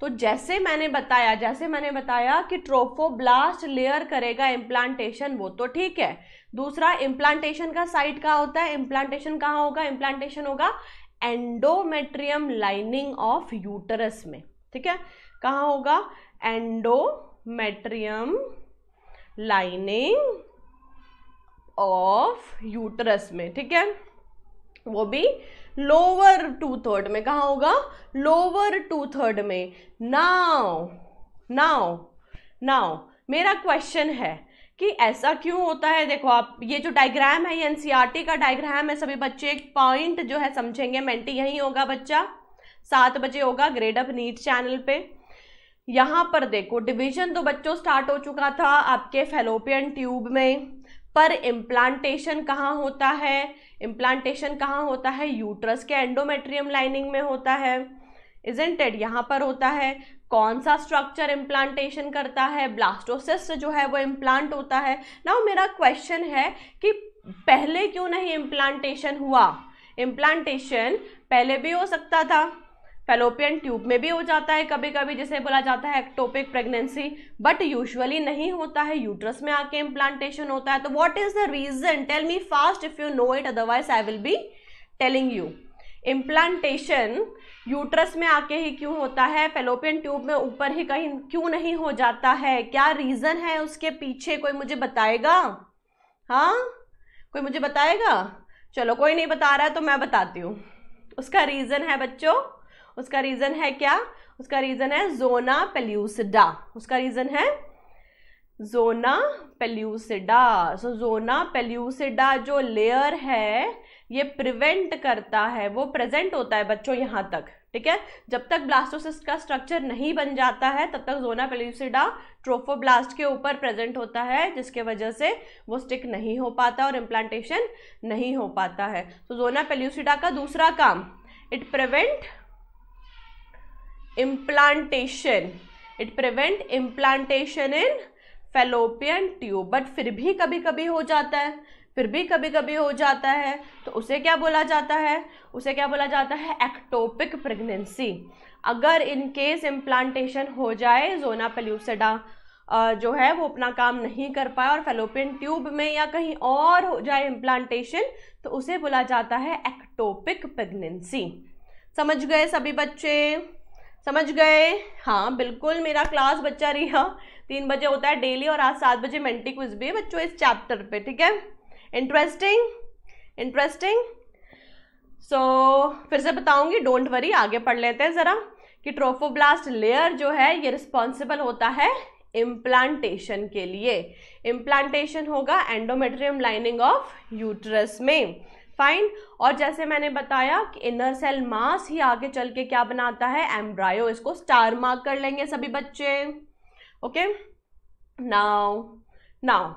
तो जैसे मैंने बताया जैसे मैंने बताया कि ट्रोफोब्लास्ट लेयर करेगा इम्प्लांटेशन वो तो ठीक है दूसरा इम्प्लांटेशन का साइट कहाँ होता है इम्प्लांटेशन कहाँ होगा इम्प्लांटेशन होगा एंडोमेट्रियम लाइनिंग ऑफ यूटरस में ठीक है कहाँ होगा एंडोमेट्रियम लाइनिंग ऑफ यूटरस में ठीक है वो भी लोअर टू थर्ड में कहा होगा लोअर टू थर्ड में नाउ नाउ नाउ मेरा क्वेश्चन है कि ऐसा क्यों होता है देखो आप ये जो डायग्राम है ये एनसीईआरटी e का डायग्राम है सभी बच्चे एक पॉइंट जो है समझेंगे मेंटी यही होगा बच्चा सात बजे होगा ग्रेड अप नीट चैनल पे यहाँ पर देखो डिवीजन तो बच्चों स्टार्ट हो चुका था आपके फेलोपियन ट्यूब में पर इम्प्लांटेशन कहाँ होता है इम्प्लांटेशन कहाँ होता है यूट्रस के एंडोमेट्रियम लाइनिंग में होता है इजेंटेड यहाँ पर होता है कौन सा स्ट्रक्चर इम्प्लांटेशन करता है ब्लास्टोसिस्ट जो है वो इम्प्लांट होता है ना मेरा क्वेश्चन है कि पहले क्यों नहीं इम्प्लांटेशन हुआ इम्प्लांटेशन पहले भी हो सकता था फेलोपियन ट्यूब में भी हो जाता है कभी कभी जिसे बोला जाता है एक्टोपिक प्रेगनेंसी बट यूजुअली नहीं होता है यूट्रस में आके इम्प्लांटेशन होता है तो what is the reason tell me fast if you know it otherwise I will be telling you implantation uterus में आके ही क्यों होता है फेलोपियन ट्यूब में ऊपर ही कहीं क्यों नहीं हो जाता है क्या रीज़न है उसके पीछे कोई मुझे बताएगा हाँ कोई मुझे बताएगा चलो कोई नहीं बता रहा है तो मैं बताती हूँ उसका रीज़न है बच्चों उसका रीज़न है क्या उसका रीज़न है जोना पेल्यूसिडा उसका रीज़न है zona pellucida so zona pellucida जो लेयर है ये प्रिवेंट करता है वो प्रेजेंट होता है बच्चों यहाँ तक ठीक है जब तक ब्लास्टोसिस्ट का स्ट्रक्चर नहीं बन जाता है तब तक जोना पेल्यूसिडा ट्रोफोब्लास्ट के ऊपर प्रेजेंट होता है जिसके वजह से वो स्टिक नहीं हो पाता और इम्प्लांटेशन नहीं हो पाता है तो जोना पेल्यूसिडा का दूसरा काम it prevent implantation it prevent implantation in fallopian tube but फिर भी कभी कभी हो जाता है फिर भी कभी कभी हो जाता है तो उसे क्या बोला जाता है उसे क्या बोला जाता है एक्टोपिक प्रेगनेंसी अगर इन केस इम्प्लांटेशन हो जाए जोना पेल्यूसिडा जो है वो अपना काम नहीं कर पाए और फेलोपियन ट्यूब में या कहीं और हो जाए इम्प्लांटेशन तो उसे बोला जाता है एक्टोपिक प्रेगनेंसी समझ गए सभी बच्चे समझ गए हाँ बिल्कुल मेरा क्लास बच्चा रिया तीन बजे होता है डेली और आज सात बजे मेंटी क्विज भी है बच्चों इस चैप्टर पे ठीक है इंटरेस्टिंग इंटरेस्टिंग सो फिर से बताऊंगी डोंट वरी आगे पढ़ लेते हैं ज़रा कि ट्रोफोब्लास्ट लेयर जो है ये रिस्पॉन्सिबल होता है इम्प्लांटेशन के लिए इम्प्लांटेशन होगा एंडोमेट्रियम लाइनिंग ऑफ यूट्रस में फाइन और जैसे मैंने बताया कि इनर सेल मास ही आगे चल के क्या बनाता है एम्ब्रायो इसको स्टार मार्क कर लेंगे सभी बच्चे ओके नाउ नाउ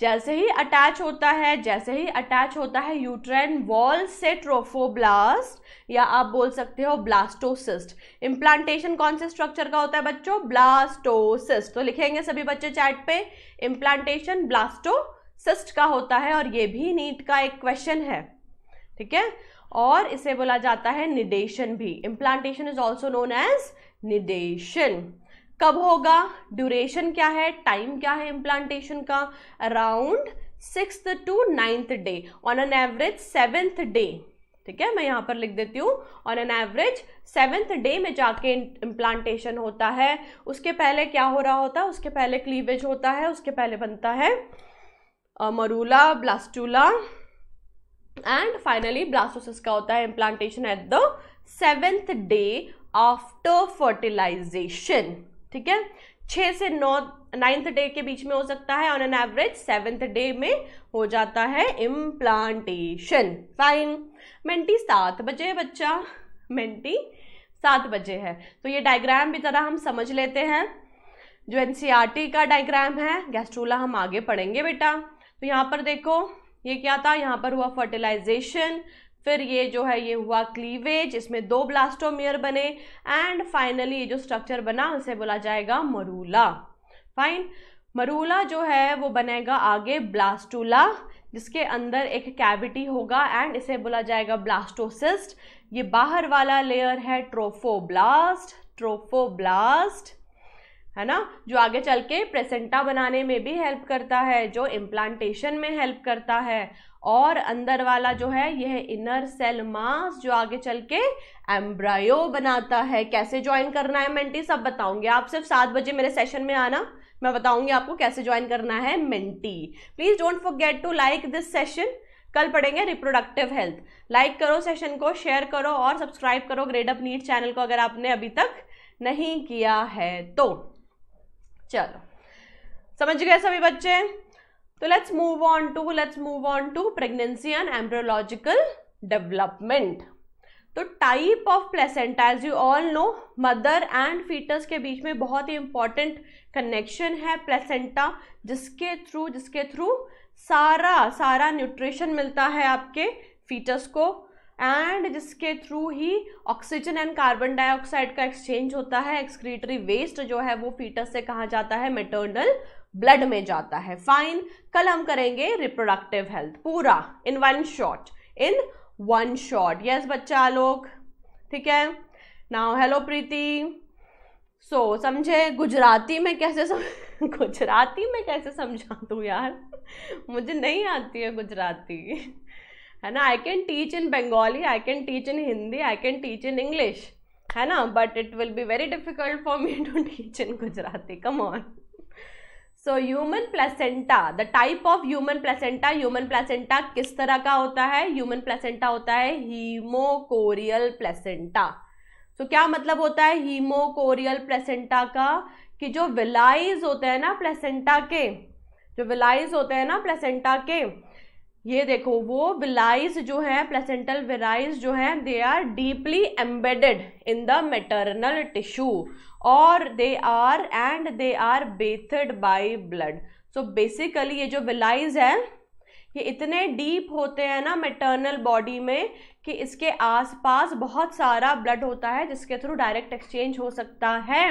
जैसे ही अटैच होता है जैसे ही अटैच होता है यूट्रेन वॉल से ट्रोफोब्लास्ट या आप बोल सकते हो ब्लास्टोसिस्ट इम्प्लांटेशन कौन से स्ट्रक्चर का होता है बच्चों ब्लास्टोसिस्ट तो लिखेंगे सभी बच्चे चैट पे इम्प्लांटेशन ब्लास्टो सिस्ट का होता है और ये भी नीट का एक क्वेश्चन है ठीक है और इसे बोला जाता है निडेशन भी implantation is also known as nidation कब होगा ड्यूरेशन क्या है टाइम क्या है इम्प्लांटेशन का around six to ninth day on an average seventh day ठीक है मैं यहाँ पर लिख देती हूँ on an average seventh day में जाके इम्प्लांटेशन होता है उसके पहले क्या हो रहा होता है उसके पहले क्लीवेज होता है उसके पहले बनता है morula blastula and finally blastocyst का होता है implantation at the seventh day after fertilization ठीक है छः से नौ नाइन्थ डे के बीच में हो सकता है on an average seventh day में हो जाता है इम्प्लांटेशन फाइन मेंटी सात बजे बच्चा मेंटी सात बजे है तो ये डायग्राम भी तरह हम समझ लेते हैं जो एन e का डायग्राम है गैस्ट्रोला हम आगे पढ़ेंगे बेटा तो यहाँ पर देखो ये क्या था यहाँ पर हुआ फर्टिलाइजेशन फिर ये जो है ये हुआ क्लीवेज इसमें दो ब्लास्टोमियर बने एंड फाइनली ये जो स्ट्रक्चर बना उसे बोला जाएगा मरूला फाइन मरूला जो है वो बनेगा आगे ब्लास्टूला जिसके अंदर एक कैविटी होगा एंड इसे बोला जाएगा ब्लास्टोसिस्ट ये बाहर वाला लेयर है ट्रोफोब्लास्ट ट्रोफोब्लास्ट है ना जो आगे चल के प्रेसेंटा बनाने में भी हेल्प करता है जो इम्प्लांटेशन में हेल्प करता है और अंदर वाला जो है यह इनर सेल मास जो आगे चल के एम्ब्रायो बनाता है कैसे ज्वाइन करना है मेंटी सब बताऊंगी आप सिर्फ सात बजे मेरे सेशन में आना मैं बताऊंगी आपको कैसे ज्वाइन करना है Menti please don't forget to like this session कल पढ़ेंगे रिप्रोडक्टिव हेल्थ लाइक करो सेशन को शेयर करो और सब्सक्राइब करो ग्रेड अप नीट चैनल को अगर आपने अभी तक नहीं किया है तो चलो समझ गए सभी बच्चे तो let's move on to let's move on to pregnancy and embryological development तो type of placenta as you all know mother and foetus के बीच में बहुत ही इंपॉर्टेंट कनेक्शन है प्लेसेंटा जिसके थ्रू जिसके थ्रू सारा सारा न्यूट्रिशन मिलता है आपके फीटस को एंड जिसके थ्रू ही ऑक्सीजन एंड कार्बन डाइऑक्साइड का एक्सचेंज होता है एक्सक्रीटरी वेस्ट जो है वो फीटस से कहा जाता है मेटर्नल ब्लड में जाता है फाइन कल हम करेंगे रिप्रोडक्टिव हेल्थ पूरा in one shot in one shot yes बच्चा आलोक ठीक है नाउ हेलो प्रीति सो समझे गुजराती में कैसे सम... गुजराती में कैसे समझा दूँ यार मुझे नहीं आती है गुजराती है ना I can teach in Bengali I can teach in Hindi I can teach in English है ना but it will be very difficult for me to teach in Gujarati come on so human placenta the type of human placenta human placenta किस तरह का होता है ह्यूमन प्लेसेंटा होता है हीमोकोरियल प्लेसेंटा सो so, क्या मतलब होता है हीमोकोरियल प्लेसेंटा का कि जो विलाइज होते हैं ना प्लेसेंटा के जो विलाइज होते हैं ना प्लेसेंटा के ये देखो वो विलाइज जो है प्लेसेंटल विराइज जो है they are deeply embedded in the maternal tissue और they are and they are bathed by blood so basically ये जो विलाइज है ये इतने डीप होते हैं ना मेटर्नल बॉडी में कि इसके आसपास बहुत सारा ब्लड होता है जिसके थ्रू डायरेक्ट एक्सचेंज हो सकता है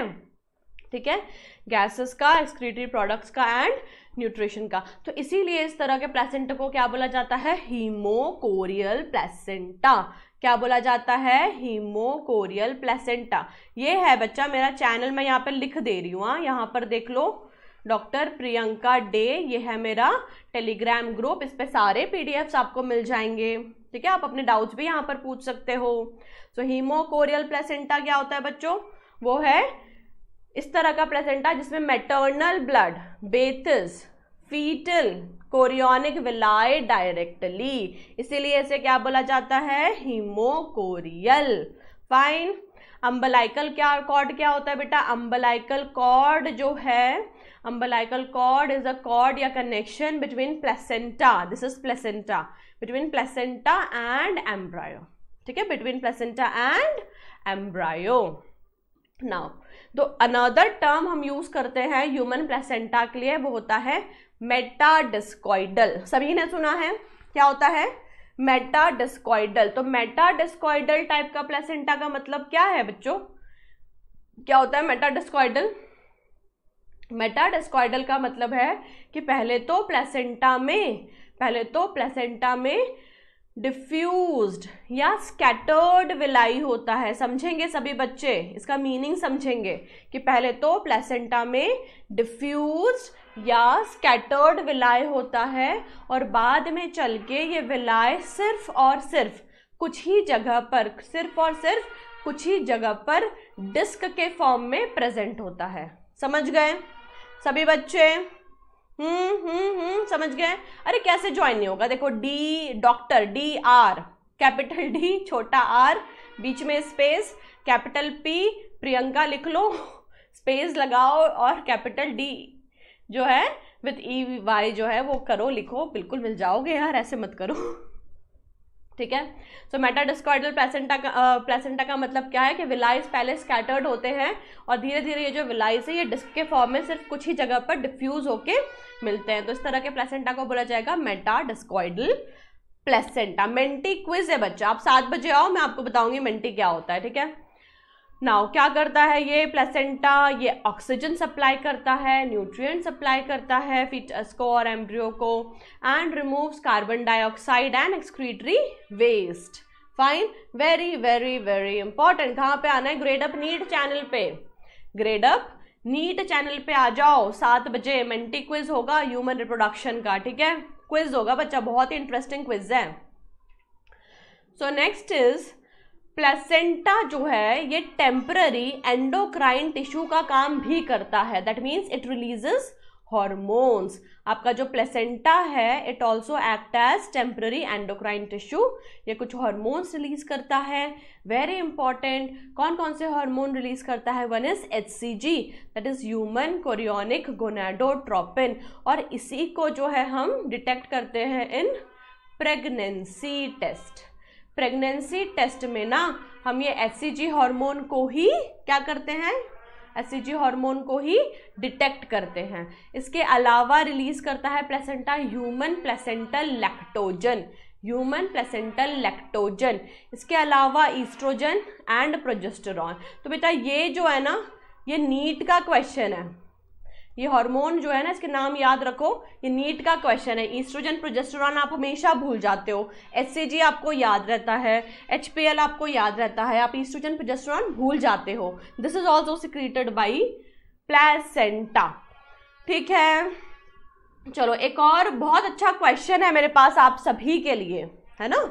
ठीक है गैसेस का एक्सक्रीटरी प्रोडक्ट्स का एंड न्यूट्रिशन का तो इसीलिए इस तरह के प्लेसेंटा को क्या बोला जाता है हीमोकोरियल प्लेसेंटा क्या बोला जाता है हीमोकोरियल प्लेसेंटा ये है बच्चा मेरा चैनल मैं यहाँ पर लिख दे रही हूँ हाँ। यहाँ पर देख लो डॉक्टर प्रियंका डे ये है मेरा टेलीग्राम ग्रुप इस पर सारे पी आपको मिल जाएंगे ठीक है आप अपने डाउट्स भी यहाँ पर पूछ सकते हो सो तो हीमोकोरियल प्लेसेंटा क्या होता है बच्चों वो है इस तरह का प्लेसेंटा जिसमें maternal blood bathes fetal chorionic villi directly इसीलिए इसे क्या बोला जाता है हीमोकोरियल फाइन अम्बलाइकल क्या कॉर्ड क्या होता है बेटा अम्बलाइकल कॉर्ड जो है umbilical cord is a cord या connection between placenta this is placenta between placenta and embryo ठीक है between placenta and embryo now तो अनदर टर्म हम यूज़ करते हैं ह्यूमन प्लेसेंटा के लिए वो होता है मेटाडिस्कॉइडल सभी ने सुना है क्या होता है मेटाडिस्कॉइडल तो मेटाडिस्कॉइडल टाइप का प्लेसेंटा का मतलब क्या है बच्चों क्या होता है मेटाडिस्कॉइडल मेटाडिस्कॉइडल का मतलब है कि पहले तो प्लेसेंटा में पहले तो प्लेसेंटा में डिफ्यूज या स्कैटर्ड विलाई होता है समझेंगे सभी बच्चे इसका मीनिंग समझेंगे कि पहले तो प्लेसेंटा में डिफ्यूज या स्कैटर्ड विलाय होता है और बाद में चल के ये विलाय सिर्फ और सिर्फ कुछ ही जगह पर सिर्फ और सिर्फ कुछ ही जगह पर डिस्क के फॉर्म में प्रेजेंट होता है समझ गए सभी बच्चे हम्म हम्म हम्म समझ गए अरे कैसे ज्वाइन नहीं होगा देखो D doctor D R capital D छोटा आर बीच में स्पेस कैपिटल पी प्रियंका लिख लो स्पेस लगाओ और कैपिटल डी जो है विथ ई वाई जो है वो करो लिखो बिल्कुल मिल जाओगे यार ऐसे मत करो ठीक है सो मेटाडिस्कॉइडल प्लेसेंटा का प्लेसेंटा का मतलब क्या है कि विलाइज पहले स्कैटर्ड होते हैं और धीरे धीरे ये जो विलाइज है ये डिस्क के फॉर्म में सिर्फ कुछ ही जगह पर डिफ्यूज होके मिलते हैं तो इस तरह के प्लेसेंटा को बोला जाएगा मेटाडिस्कॉइडल प्लेसेंटा मेंटी क्विज है बच्चा आप सात बजे आओ मैं आपको बताऊंगी मेंटी क्या होता है ठीक है नाउ क्या करता है ये प्लेसेंटा ये ऑक्सीजन सप्लाई करता है न्यूट्रिएंट सप्लाई करता है फिटस को और एम्ब्रियो को and removes carbon dioxide and excretory waste fine very very very important कहाँ पे आना है ग्रेड अप नीट चैनल पे ग्रेड अप नीट चैनल पे आ जाओ सात बजे मेंटी क्विज होगा ह्यूमन रिप्रोडक्शन का ठीक है क्विज होगा बच्चा बहुत ही इंटरेस्टिंग क्विज है सो नेक्स्ट इज़ प्लेसेंटा जो है ये टेम्पररी एंडोक्राइन टिश्यू का काम भी करता है that means it releases hormones आपका जो प्लेसेंटा है it also act as temporary endocrine tissue ये कुछ हॉर्मोन्स रिलीज करता है वेरी इंपॉर्टेंट कौन कौन से हॉर्मोन रिलीज करता है one is H C G that is human chorionic gonadotropin और इसी को जो है हम डिटेक्ट करते हैं in pregnancy test pregnancy test में ना हम ये एस हार्मोन को ही क्या करते हैं एस हार्मोन को ही डिटेक्ट करते हैं इसके अलावा रिलीज करता है placenta human placental lactogen human placental lactogen इसके अलावा ईस्ट्रोजन एंड प्रोजेस्टोरॉन तो बेटा ये जो है ना ये नीट का क्वेश्चन है ये हार्मोन जो है ना इसके नाम याद रखो ये नीट का क्वेश्चन है ईस्ट्रोजन प्रोजेस्टोरॉन आप हमेशा भूल जाते हो एस आपको याद रहता है एच आपको याद रहता है आप ईस्ट्रोजन प्रोजेस्टोरॉन भूल जाते हो this is also secreted by placenta ठीक है चलो एक और बहुत अच्छा क्वेश्चन है मेरे पास आप सभी के लिए है ना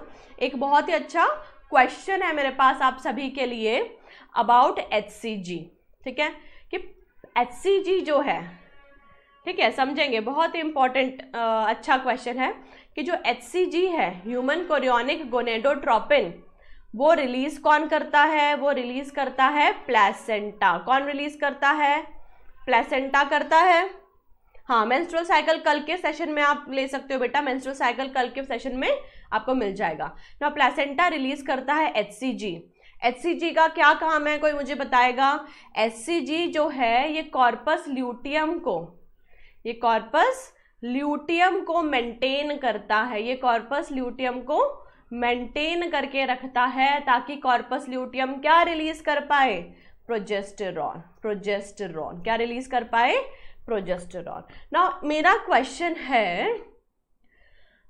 एक बहुत ही अच्छा क्वेश्चन है मेरे पास आप सभी के लिए अबाउट एच ठीक है कि एच सी जी जो है ठीक है समझेंगे बहुत ही अच्छा क्वेश्चन है कि जो एच सी जी है ह्यूमन कोरियोनिक गोनेडोट्रोपिन वो रिलीज कौन करता है वो रिलीज करता है प्लेसेंटा कौन रिलीज करता है प्लेसेंटा करता है हाँ मेंस्ट्रुअल साइकिल कल के सेशन में आप ले सकते हो बेटा मेंस्ट्रुअल साइकिल कल के सेशन में आपको मिल जाएगा ना प्लेसेंटा रिलीज करता है एच सी जी एच का क्या काम है कोई मुझे बताएगा एच जो है ये कॉर्पस ल्यूटियम को ये कॉर्पस ल्यूटियम को मेंटेन करता है ये कॉर्पस ल्यूटियम को मेंटेन करके रखता है ताकि कॉर्पस ल्यूटियम क्या रिलीज कर पाए प्रोजेस्टेरॉन प्रोजेस्टेरॉन क्या रिलीज कर पाए प्रोजेस्टेरॉन ना मेरा क्वेश्चन है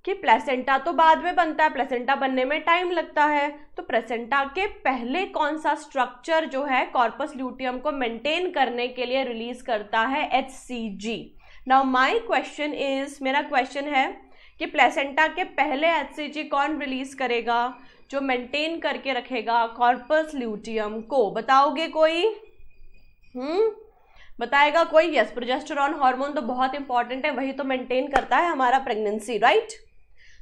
कि प्लेसेंटा तो बाद में बनता है प्लेसेंटा बनने में टाइम लगता है तो प्लेसेंटा के पहले कौन सा स्ट्रक्चर जो है कॉर्पस ल्यूटियम को मेंटेन करने के लिए रिलीज करता है H C G now my question is मेरा क्वेश्चन है कि प्लेसेंटा के पहले एच सी जी कौन रिलीज करेगा जो मेंटेन करके रखेगा कॉर्पस ल्यूटियम को बताओगे कोई हम्म बताएगा कोई यस प्रोजेस्टेरॉन हार्मोन तो बहुत इंपॉर्टेंट है वही तो मेंटेन करता है हमारा प्रेगनेंसी राइट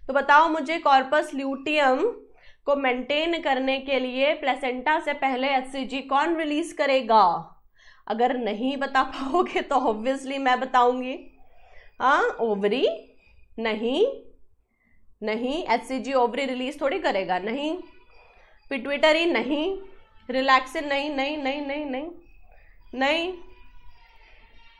तो बताओ मुझे कॉर्पस ल्यूटियम को मेंटेन करने के लिए प्लेसेंटा से पहले एस कौन रिलीज करेगा अगर नहीं बता पाओगे तो ऑब्वियसली मैं बताऊंगी हाँ ओवरी नहीं नहीं H C G ovary release थोड़ी करेगा नहीं पिटविटरी नहीं रिलैक्सिन नहीं नहीं नहीं नहीं नहीं नहीं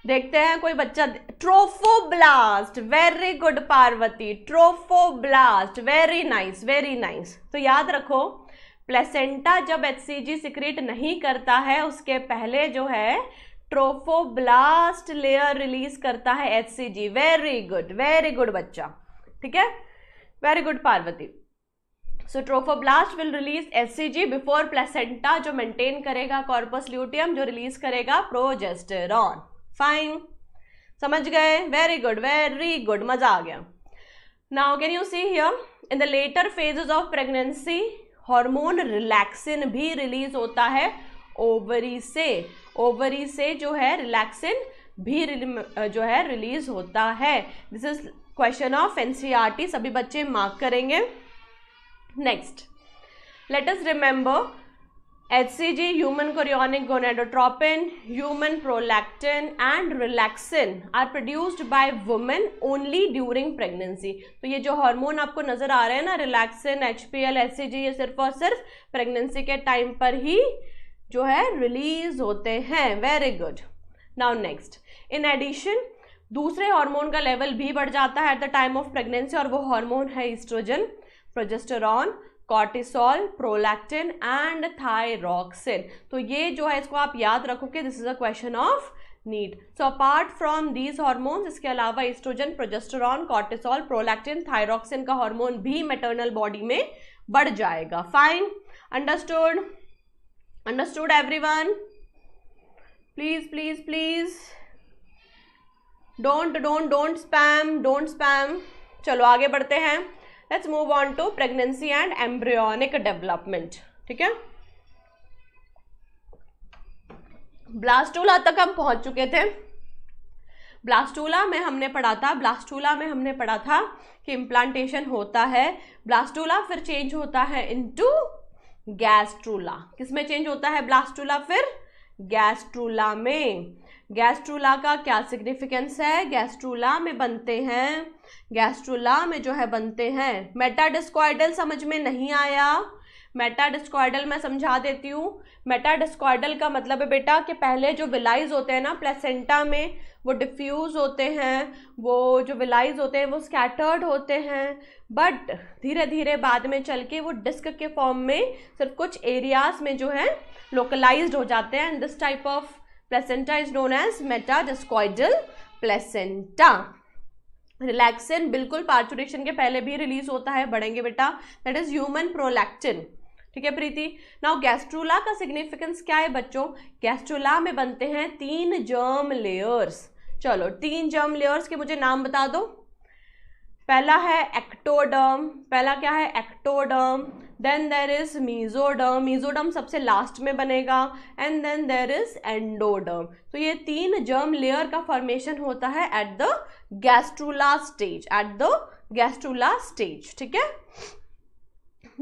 देखते हैं कोई बच्चा trophoblast very good Parvati trophoblast very nice very nice तो याद रखो प्लेसेंटा जब एच सिक्रेट नहीं करता है उसके पहले जो है ट्रोफोब्लास्ट लेयर रिलीज करता है H very good very good बच्चा ठीक है very good Parvati so trophoblast will release as before placenta जो मेंटेन करेगा कॉर्पस ल्यूटियम जो रिलीज करेगा प्रोजेस्टेरॉन फाइन समझ गए वेरी गुड वेरी गुड मजा आ गया now can you see here in the later phases of pregnancy hormone relaxin भी रिलीज होता है ओवरी से ओवरी से जो है रिलैक्सिन भी जो है रिलीज होता है this is question of NCERT सभी बच्चे मार्क करेंगे next let us remember HCG, human chorionic gonadotropin, human prolactin and relaxin are produced by women only during pregnancy. तो ये जो हार्मोन आपको नज़र आ रहे हैं ना relaxin H P L H C G ये सिर्फ और सिर्फ प्रेगनेंसी के टाइम पर ही जो है रिलीज होते हैं very good now next in addition दूसरे हार्मोन का लेवल भी बढ़ जाता है at the time of pregnancy और वो हार्मोन है oestrogen progesterone cortisol prolactin and thyroxine तो ये जो है इसको आप याद रखो कि this is a question of NEET so apart from these hormones इसके अलावा oestrogen progesterone cortisol prolactin thyroxine का हॉर्मोन भी मेटर्नल बॉडी में बढ़ जाएगा fine understood understood everyone please please please don't don't don't spam don't spam चलो आगे बढ़ते हैं let's move on to pregnancy and embryonic development ठीक है ब्लास्टूला तक हम पहुंच चुके थे ब्लास्टूला में हमने पढ़ा था ब्लास्टूला में हमने पढ़ा था कि इम्प्लांटेशन होता है ब्लास्टूला फिर चेंज होता है इनटू गैस्ट्रूला किस में चेंज होता है ब्लास्टूला फिर गैस्ट्रूला में गैस्ट्रूला का क्या सिग्निफिकेंस है गैस्ट्रोला में बनते हैं गैस्ट्रोला में जो है बनते हैं मेटाडिस्कॉइडल समझ में नहीं आया मेटाडिस्कॉइडल मैं समझा देती हूँ मेटाडिस्कॉइडल का मतलब है बेटा कि पहले जो विलाइज होते हैं ना प्लेसेंटा में वो डिफ्यूज़ होते हैं वो जो विलाइज होते हैं वो स्कैटर्ड होते हैं बट धीरे धीरे बाद में चल के वो डिस्क के फॉर्म में सिर्फ कुछ एरियाज में जो है लोकलाइज्ड हो जाते हैं and this type of Placenta is known as metadiscoidal placenta. Relaxin बिल्कुल पार्चुरेशन के पहले भी रिलीज होता है बढ़ेंगे बेटा दैट इज ह्यूमन प्रोलैक्टिन ठीक है प्रीति नाउ गैस्ट्रोला का सिग्निफिकेंस क्या है बच्चों गैस्ट्रोला में बनते हैं तीन जर्म लेयर्स चलो तीन जर्म लेयर्स के मुझे नाम बता दो पहला है एक्टोडर्म पहला क्या है ectoderm then there is mesoderm mesoderm सबसे लास्ट में बनेगा and then there is endoderm तो ये तीन जर्म लेयर का फॉर्मेशन होता है at the gastrula stage at the gastrula stage ठीक है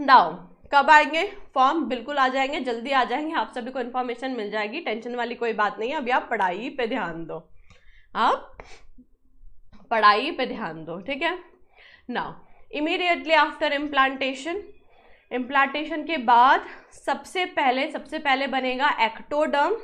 नाउ कब आएंगे फॉर्म बिल्कुल आ जाएंगे जल्दी आ जाएंगे आप सभी को इन्फॉर्मेशन मिल जाएगी टेंशन वाली कोई बात नहीं है अभी आप पढ़ाई पे ध्यान दो आप पढ़ाई पे ध्यान दो ठीक है now immediately after implantation implantation के बाद सबसे पहले सबसे पहले बनेगा एक्टोडर्म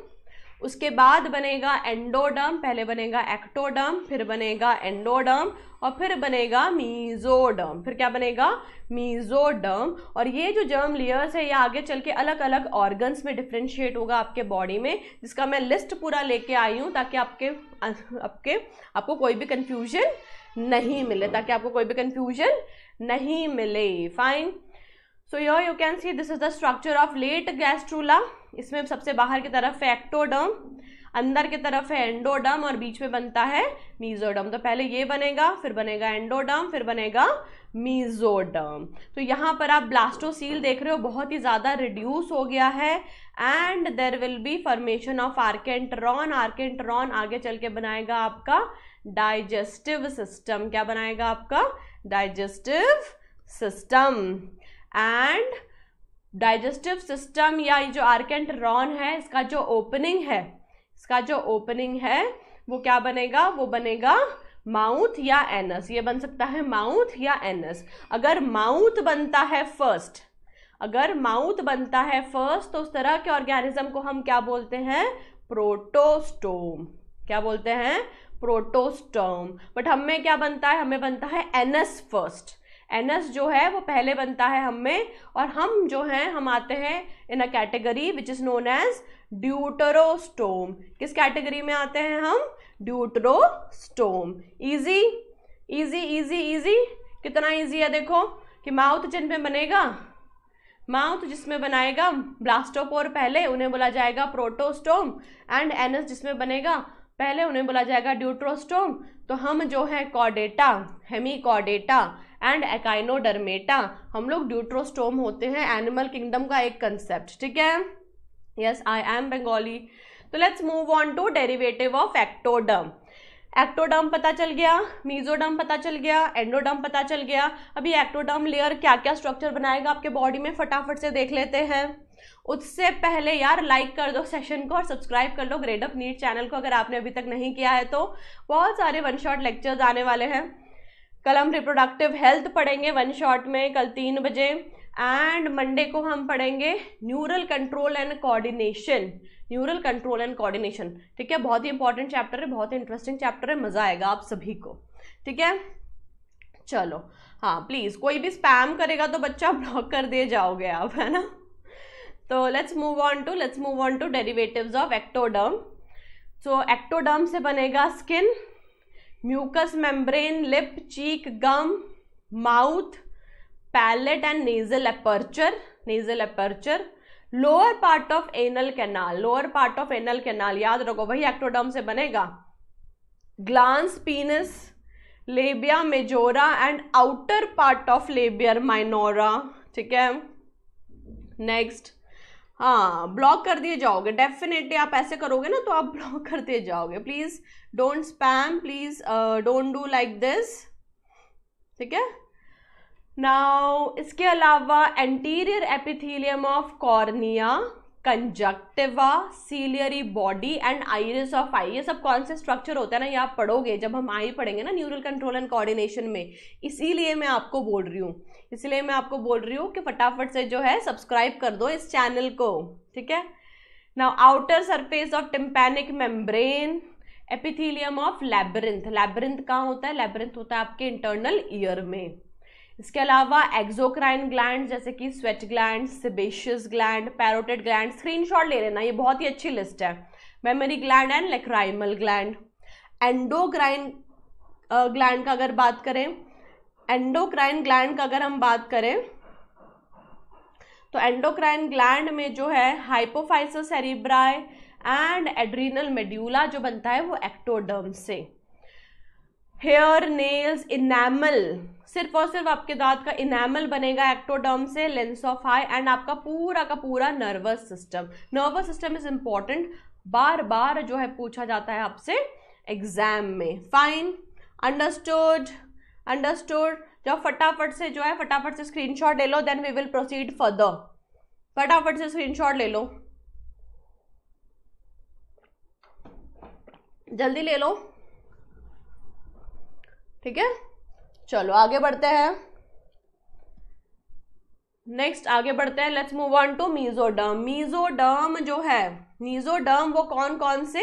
उसके बाद बनेगा एंडोडर्म पहले बनेगा एक्टोडर्म फिर बनेगा एंडोडर्म और फिर बनेगा मीजोडर्म फिर क्या बनेगा मीजोडर्म और ये जो जर्म लेयर्स है ये आगे चल के अलग अलग ऑर्गन्स में डिफ्रेंशिएट होगा आपके बॉडी में जिसका मैं लिस्ट पूरा लेके आई हूँ ताकि आपके आपके आपको कोई भी कन्फ्यूजन नहीं मिले ताकि आपको कोई भी कन्फ्यूजन नहीं मिले fine so yo you can see this is the structure of late gastrula इसमें सबसे बाहर की तरफ है एक्टोडर्म अंदर की तरफ है एंडोडर्म और बीच में बनता है मीजोडर्म तो पहले ये बनेगा फिर बनेगा एंडोडर्म फिर बनेगा मीजोडर्म तो यहाँ पर आप ब्लास्टोसील देख रहे हो बहुत ही ज़्यादा रिड्यूस हो गया है and there will be formation of archenteron archenteron आगे चल के बनाएगा आपका डाइजेस्टिव सिस्टम क्या बनाएगा आपका digestive system and digestive system या ये जो आर्केंट रॉन है इसका जो ओपनिंग है इसका जो ओपनिंग है वो क्या बनेगा वो बनेगा माउथ या एनस ये बन सकता है माउथ या एनस अगर माउथ बनता है फर्स्ट अगर माउथ बनता है फर्स्ट तो उस तरह के ऑर्गेनिज्म को हम क्या बोलते हैं प्रोटोस्टोम क्या बोलते हैं प्रोटोस्टोम बट हमें क्या बनता है हमें बनता है एनस फर्स्ट एन एस जो है वो पहले बनता है हम में और हम जो हैं हम आते हैं in a category which is known as deuterostome किस कैटेगरी में आते हैं हम deuterostome easy easy easy easy कितना इजी है देखो कि माउथ जिन पे बनेगा माउथ जिसमें बनाएगा ब्लास्टोपोर पहले उन्हें बोला जाएगा प्रोटोस्टोम एंड एन एस जिसमें बनेगा पहले उन्हें बोला जाएगा ड्यूट्रोस्टोम तो हम जो है कॉडेटा हेमी कॉडेटा एंड एकाइनोडर्मेटा हम लोग ड्यूट्रोस्टोम होते हैं एनिमल किंगडम का एक कंसेप्ट ठीक है यस आई एम बंगाली तो let's move on to derivative of ectoderm ectoderm पता चल गया मीजोडर्म पता चल गया एंडोडर्म पता चल गया अभी एक्टोडर्म लेयर क्या क्या स्ट्रक्चर बनाएगा आपके बॉडी में फटाफट से देख लेते हैं उससे पहले यार लाइक कर दो सेशन को और सब्सक्राइब कर लो ग्रेड ऑफ नीट चैनल को अगर आपने अभी तक नहीं किया है तो बहुत सारे वन शॉट लेक्चर्स आने वाले हैं कल हम रिप्रोडक्टिव हेल्थ पढ़ेंगे वन शॉट में कल तीन बजे एंड मंडे को हम पढ़ेंगे neural control and coordination neural control and coordination ठीक है बहुत ही इंपॉर्टेंट चैप्टर है बहुत ही इंटरेस्टिंग चैप्टर है मज़ा आएगा आप सभी को ठीक है चलो हाँ प्लीज़ कोई भी स्पैम करेगा तो बच्चा ब्लॉक कर दिए जाओगे आप है ना तो let's move on to let's move on to derivatives of ectoderm so ectoderm से बनेगा skin mucous membrane lip cheek gum mouth palate and nasal aperture nasal aperture lower part of anal canal lower part of anal canal याद रखो वही एक्टोडर्म से बनेगा glans penis labia majora and outer part of labia minora ठीक है नेक्स्ट हाँ ब्लॉक कर दिए जाओगे डेफिनेटली आप ऐसे करोगे ना तो आप ब्लॉक कर दिए जाओगे please don't spam please don't do like this ठीक है नाउ इसके अलावा anterior epithelium of cornea conjunctiva ciliary body and iris of eye ये सब कौन से स्ट्रक्चर होता है ना ये आप पढ़ोगे जब हम आई पढ़ेंगे ना न्यूरल कंट्रोल एंड कोऑर्डिनेशन में इसीलिए मैं आपको बोल रही हूँ इसलिए मैं आपको बोल रही हूँ कि फटाफट से जो है सब्सक्राइब कर दो इस चैनल को ठीक है ना outer surface of tympanic membrane epithelium of labyrinth labyrinth कहाँ होता है लेबरिंथ होता है आपके इंटरनल ईयर में इसके अलावा एक्जोक्राइन ग्लैंड जैसे कि sweat gland sebaceous gland parotid gland screenshot ले लेना ये बहुत ही अच्छी लिस्ट है mammary gland and lacrimal gland endocrine gland का अगर बात करें एंडोक्राइन ग्लैंड का अगर हम बात करें तो एंडोक्राइन ग्लैंड में जो है hypophysis cerebri and adrenal medulla जो बनता है वो एक्टोडर्म से हेयर नेल्स इनैमल सिर्फ और सिर्फ आपके दांत का इनैमल बनेगा एक्टोडर्म से लेंस ऑफ आई एंड आपका पूरा का पूरा nervous system nervous system is important बार बार जो है पूछा जाता है आपसे एग्जाम में फाइन अंडरस्टूड अंडरस्टूड जो फटाफट से जो है फटाफट से स्क्रीनशॉट ले लो then we will proceed further फटाफट से स्क्रीनशॉट ले लो जल्दी ले लो ठीक है चलो आगे बढ़ते हैं नेक्स्ट आगे बढ़ते हैं let's move on to mesoderm mesoderm जो है मीजोडर्म वो कौन कौन से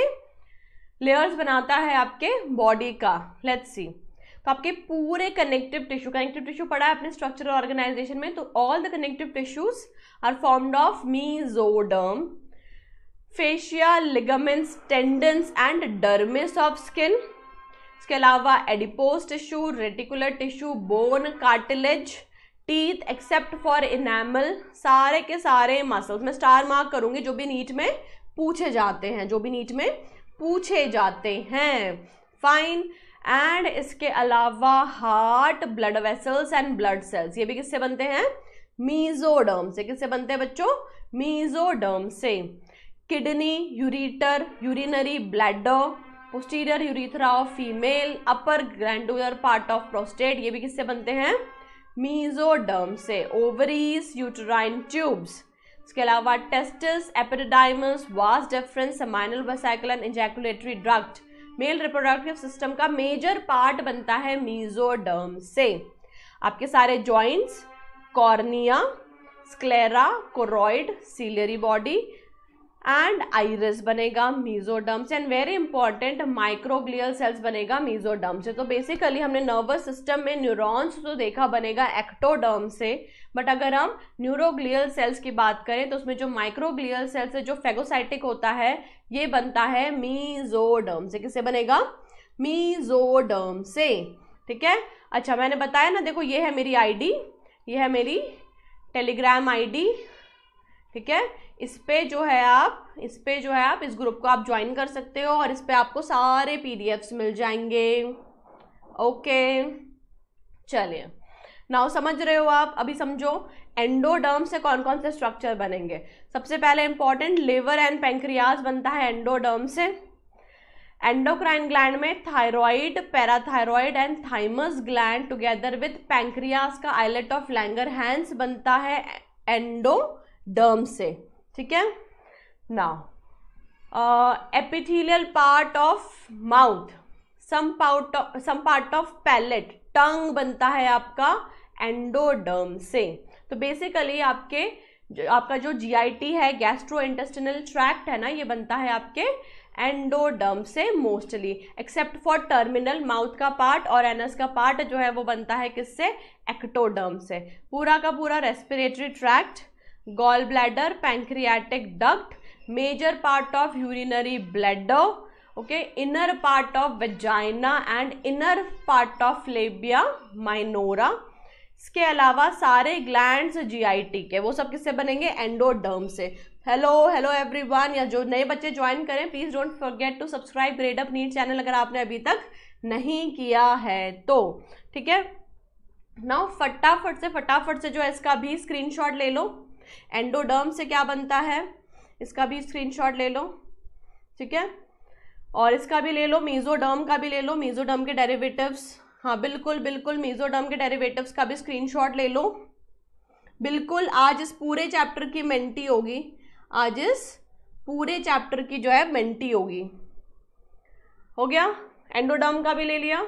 लेयर्स बनाता है आपके बॉडी का लेट्स सी तो आपके पूरे कनेक्टिव टिश्यू कनेक्टिव टिश्यू पड़ा है अपने स्ट्रक्चरल ऑर्गेनाइजेशन में तो all the connective tissues are formed of mesoderm fascia ligaments tendons and dermis of skin इसके अलावा adipose tissue reticular tissue bone cartilage teeth except for enamel सारे के सारे मसल्स मैं स्टार मार्क करूँगी जो भी नीट में पूछे जाते हैं जो भी नीट में पूछे जाते हैं फाइन एंड इसके अलावा heart blood vessels and blood cells ये भी किससे बनते हैं मीजोडर्म से किससे बनते हैं बच्चों मीजोडर्म से kidney ureter urinary bladder posterior urethra of female upper glandular part of prostate ये भी किससे बनते हैं मीजोडर्म से ओवरीज यूटराइन ट्यूब्स इसके अलावा testis epididymis vas deferens seminal vesicle and ejaculatory duct male reproductive system का मेजर पार्ट बनता है मीजोडर्म से आपके सारे joints cornea sclera choroid ciliary body and iris बनेगा mesoderms and very important microglial cells बनेगा मीजोडम से तो बेसिकली हमने नर्वस सिस्टम में न्यूरॉन्स तो देखा बनेगा एक्टोडर्म से बट अगर हम न्यूरोग्लियल सेल्स की बात करें तो उसमें जो माइक्रोग्लियल सेल्स है जो फेगोसाइटिक होता है ये बनता है मीजोडर्म से किससे बनेगा मीजोडर्म से ठीक है अच्छा मैंने बताया ना देखो ये है मेरी आईडी ये है मेरी टेलीग्राम आईडी ठीक है इस पर जो है आप इस पर जो है आप इस ग्रुप को आप ज्वाइन कर सकते हो और इस पर आपको सारे पी मिल जाएंगे ओके चलिए नाउ समझ रहे हो आप अभी समझो एंडोडर्म से कौन कौन से स्ट्रक्चर बनेंगे सबसे पहले इंपॉर्टेंट लिवर एंड पेंक्रियाज बनता है एंडोडर्म से एंडोक्राइन ग्लैंड में thyroid parathyroid and thymus gland together with pancreas का आइलेट ऑफ लैंगर हैंड्स बनता है एंडोडर्म से ठीक है now epithelial part of mouth some part some part of palate tongue बनता है आपका एंडोडर्म से तो बेसिकली आपके जो आपका जो जीआईटी है गैस्ट्रो इंटेस्टिनल ट्रैक्ट है ना ये बनता है आपके एंडोडर्म से mostly except for terminal mouth का पार्ट और एनस का पार्ट जो है वो बनता है किससे एक्टोडर्म से पूरा का पूरा respiratory tract gall bladder pancreatic duct major part of urinary bladder okay inner part of vagina and inner part of labia minora इसके अलावा सारे ग्लैंड्स जीआईटी के वो सब किससे बनेंगे एंडोडर्म से हेलो हेलो एवरीवन या जो नए बच्चे ज्वाइन करें please don't forget to subscribe grade up NEET channel अगर आपने अभी तक नहीं किया है तो ठीक है ना फटाफट से फटाफट से जो है इसका भी स्क्रीनशॉट ले लो एंडोडर्म से क्या बनता है इसका भी स्क्रीनशॉट ले लो ठीक है और इसका भी ले लो मीजोडर्म का भी ले लो मीजोडर्म के डेरिवेटिव्स हाँ बिल्कुल बिल्कुल मीजोडर्म के डेरिवेटिव्स का भी स्क्रीनशॉट ले लो बिल्कुल आज इस पूरे चैप्टर की मेंटी होगी आज इस पूरे चैप्टर की जो है मेंटी होगी हो गया एंडोडर्म का भी ले लिया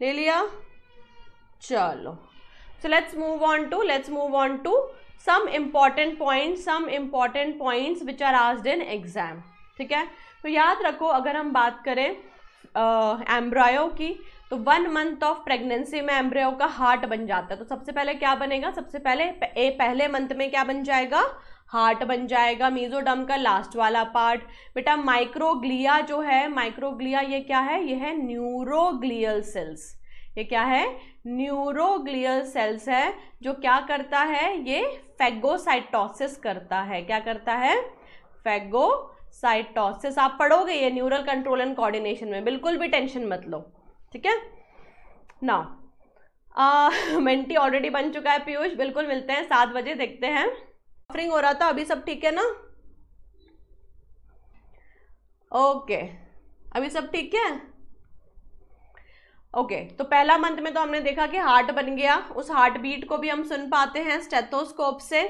ले लिया चलो so let's move on to let's move on to some important point some important point which are आज इन एग्ज़ाम ठीक है तो याद रखो अगर हम बात करें एम्ब्रायो uh, की तो वन मंथ ऑफ प्रेगनेंसी में एम्ब्रायो का हार्ट बन जाता है तो सबसे पहले क्या बनेगा सबसे पहले ए पहले मंथ में क्या बन जाएगा हार्ट बन जाएगा मीजोडम का लास्ट वाला पार्ट बेटा माइक्रोग्लिया जो है माइक्रोग्लिया ये क्या है ये है न्यूरोग्लियल सेल्स ये क्या है न्यूरोग्लियल सेल्स है जो क्या करता है ये फेगोसाइटोसिस करता है क्या करता है फेगोसाइटोसिस आप पढ़ोगे ये न्यूरल कंट्रोल एंड कोऑर्डिनेशन में बिल्कुल भी टेंशन मत लो ठीक है ना मेंटी ऑलरेडी बन चुका है पीयूष बिल्कुल मिलते हैं सात बजे देखते हैं ऑफरिंग हो रहा था अभी सब ठीक है ना ओके अभी सब ठीक है ओके okay, तो पहला मंथ में तो हमने देखा कि हार्ट बन गया उस हार्ट बीट को भी हम सुन पाते हैं स्टेथोस्कोप से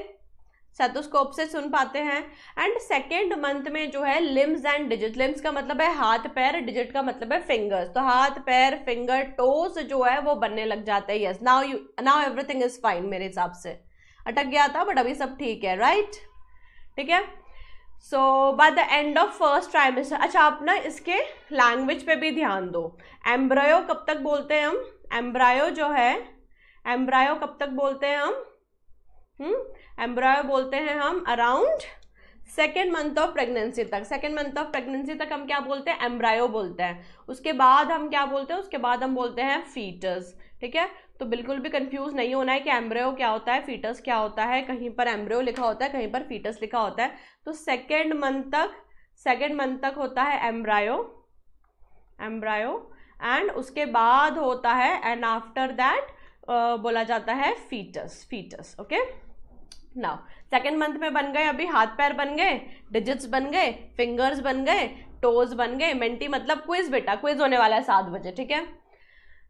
सेथोस्कोप से सुन पाते हैं एंड सेकेंड मंथ में जो है लिम्स एंड डिजिट लिम्स का मतलब है हाथ पैर डिजिट का मतलब है फिंगर्स तो हाथ पैर फिंगर टोस जो है वो बनने लग जाते हैं yes now you now everything is fine मेरे हिसाब से अटक गया था बट अभी सब ठीक है राइट right? ठीक है so by the end of first trimester अच्छा आप ना इसके लैंग्वेज पे भी ध्यान दो एम्ब्रायो कब तक बोलते हैं हम एम्ब्रायो जो है एम्ब्रायो कब तक बोलते हैं हम एम्ब्रायो हम्म, बोलते हैं हम around second month of pregnancy तक सेकेंड मंथ ऑफ प्रेगनेंसी तक हम क्या बोलते हैं एम्ब्रायो बोलते हैं उसके बाद हम क्या बोलते हैं उसके बाद हम बोलते हैं फीटर्स ठीक है तो बिल्कुल भी कंफ्यूज नहीं होना है कि एम्ब्रियो क्या होता है फीटस क्या होता है कहीं पर एम्ब्रियो लिखा होता है कहीं पर फीटस लिखा होता है तो सेकेंड मंथ तक सेकेंड मंथ तक होता है एम्ब्रायो एम्ब्रायो एंड उसके बाद होता है एंड आफ्टर दैट बोला जाता है foetus foetus okay now second month में बन गए अभी हाथ पैर बन गए डिजिट्स बन गए फिंगर्स बन गए टोज बन गए मेंटी मतलब क्विज बेटा क्विज होने वाला है सात बजे ठीक है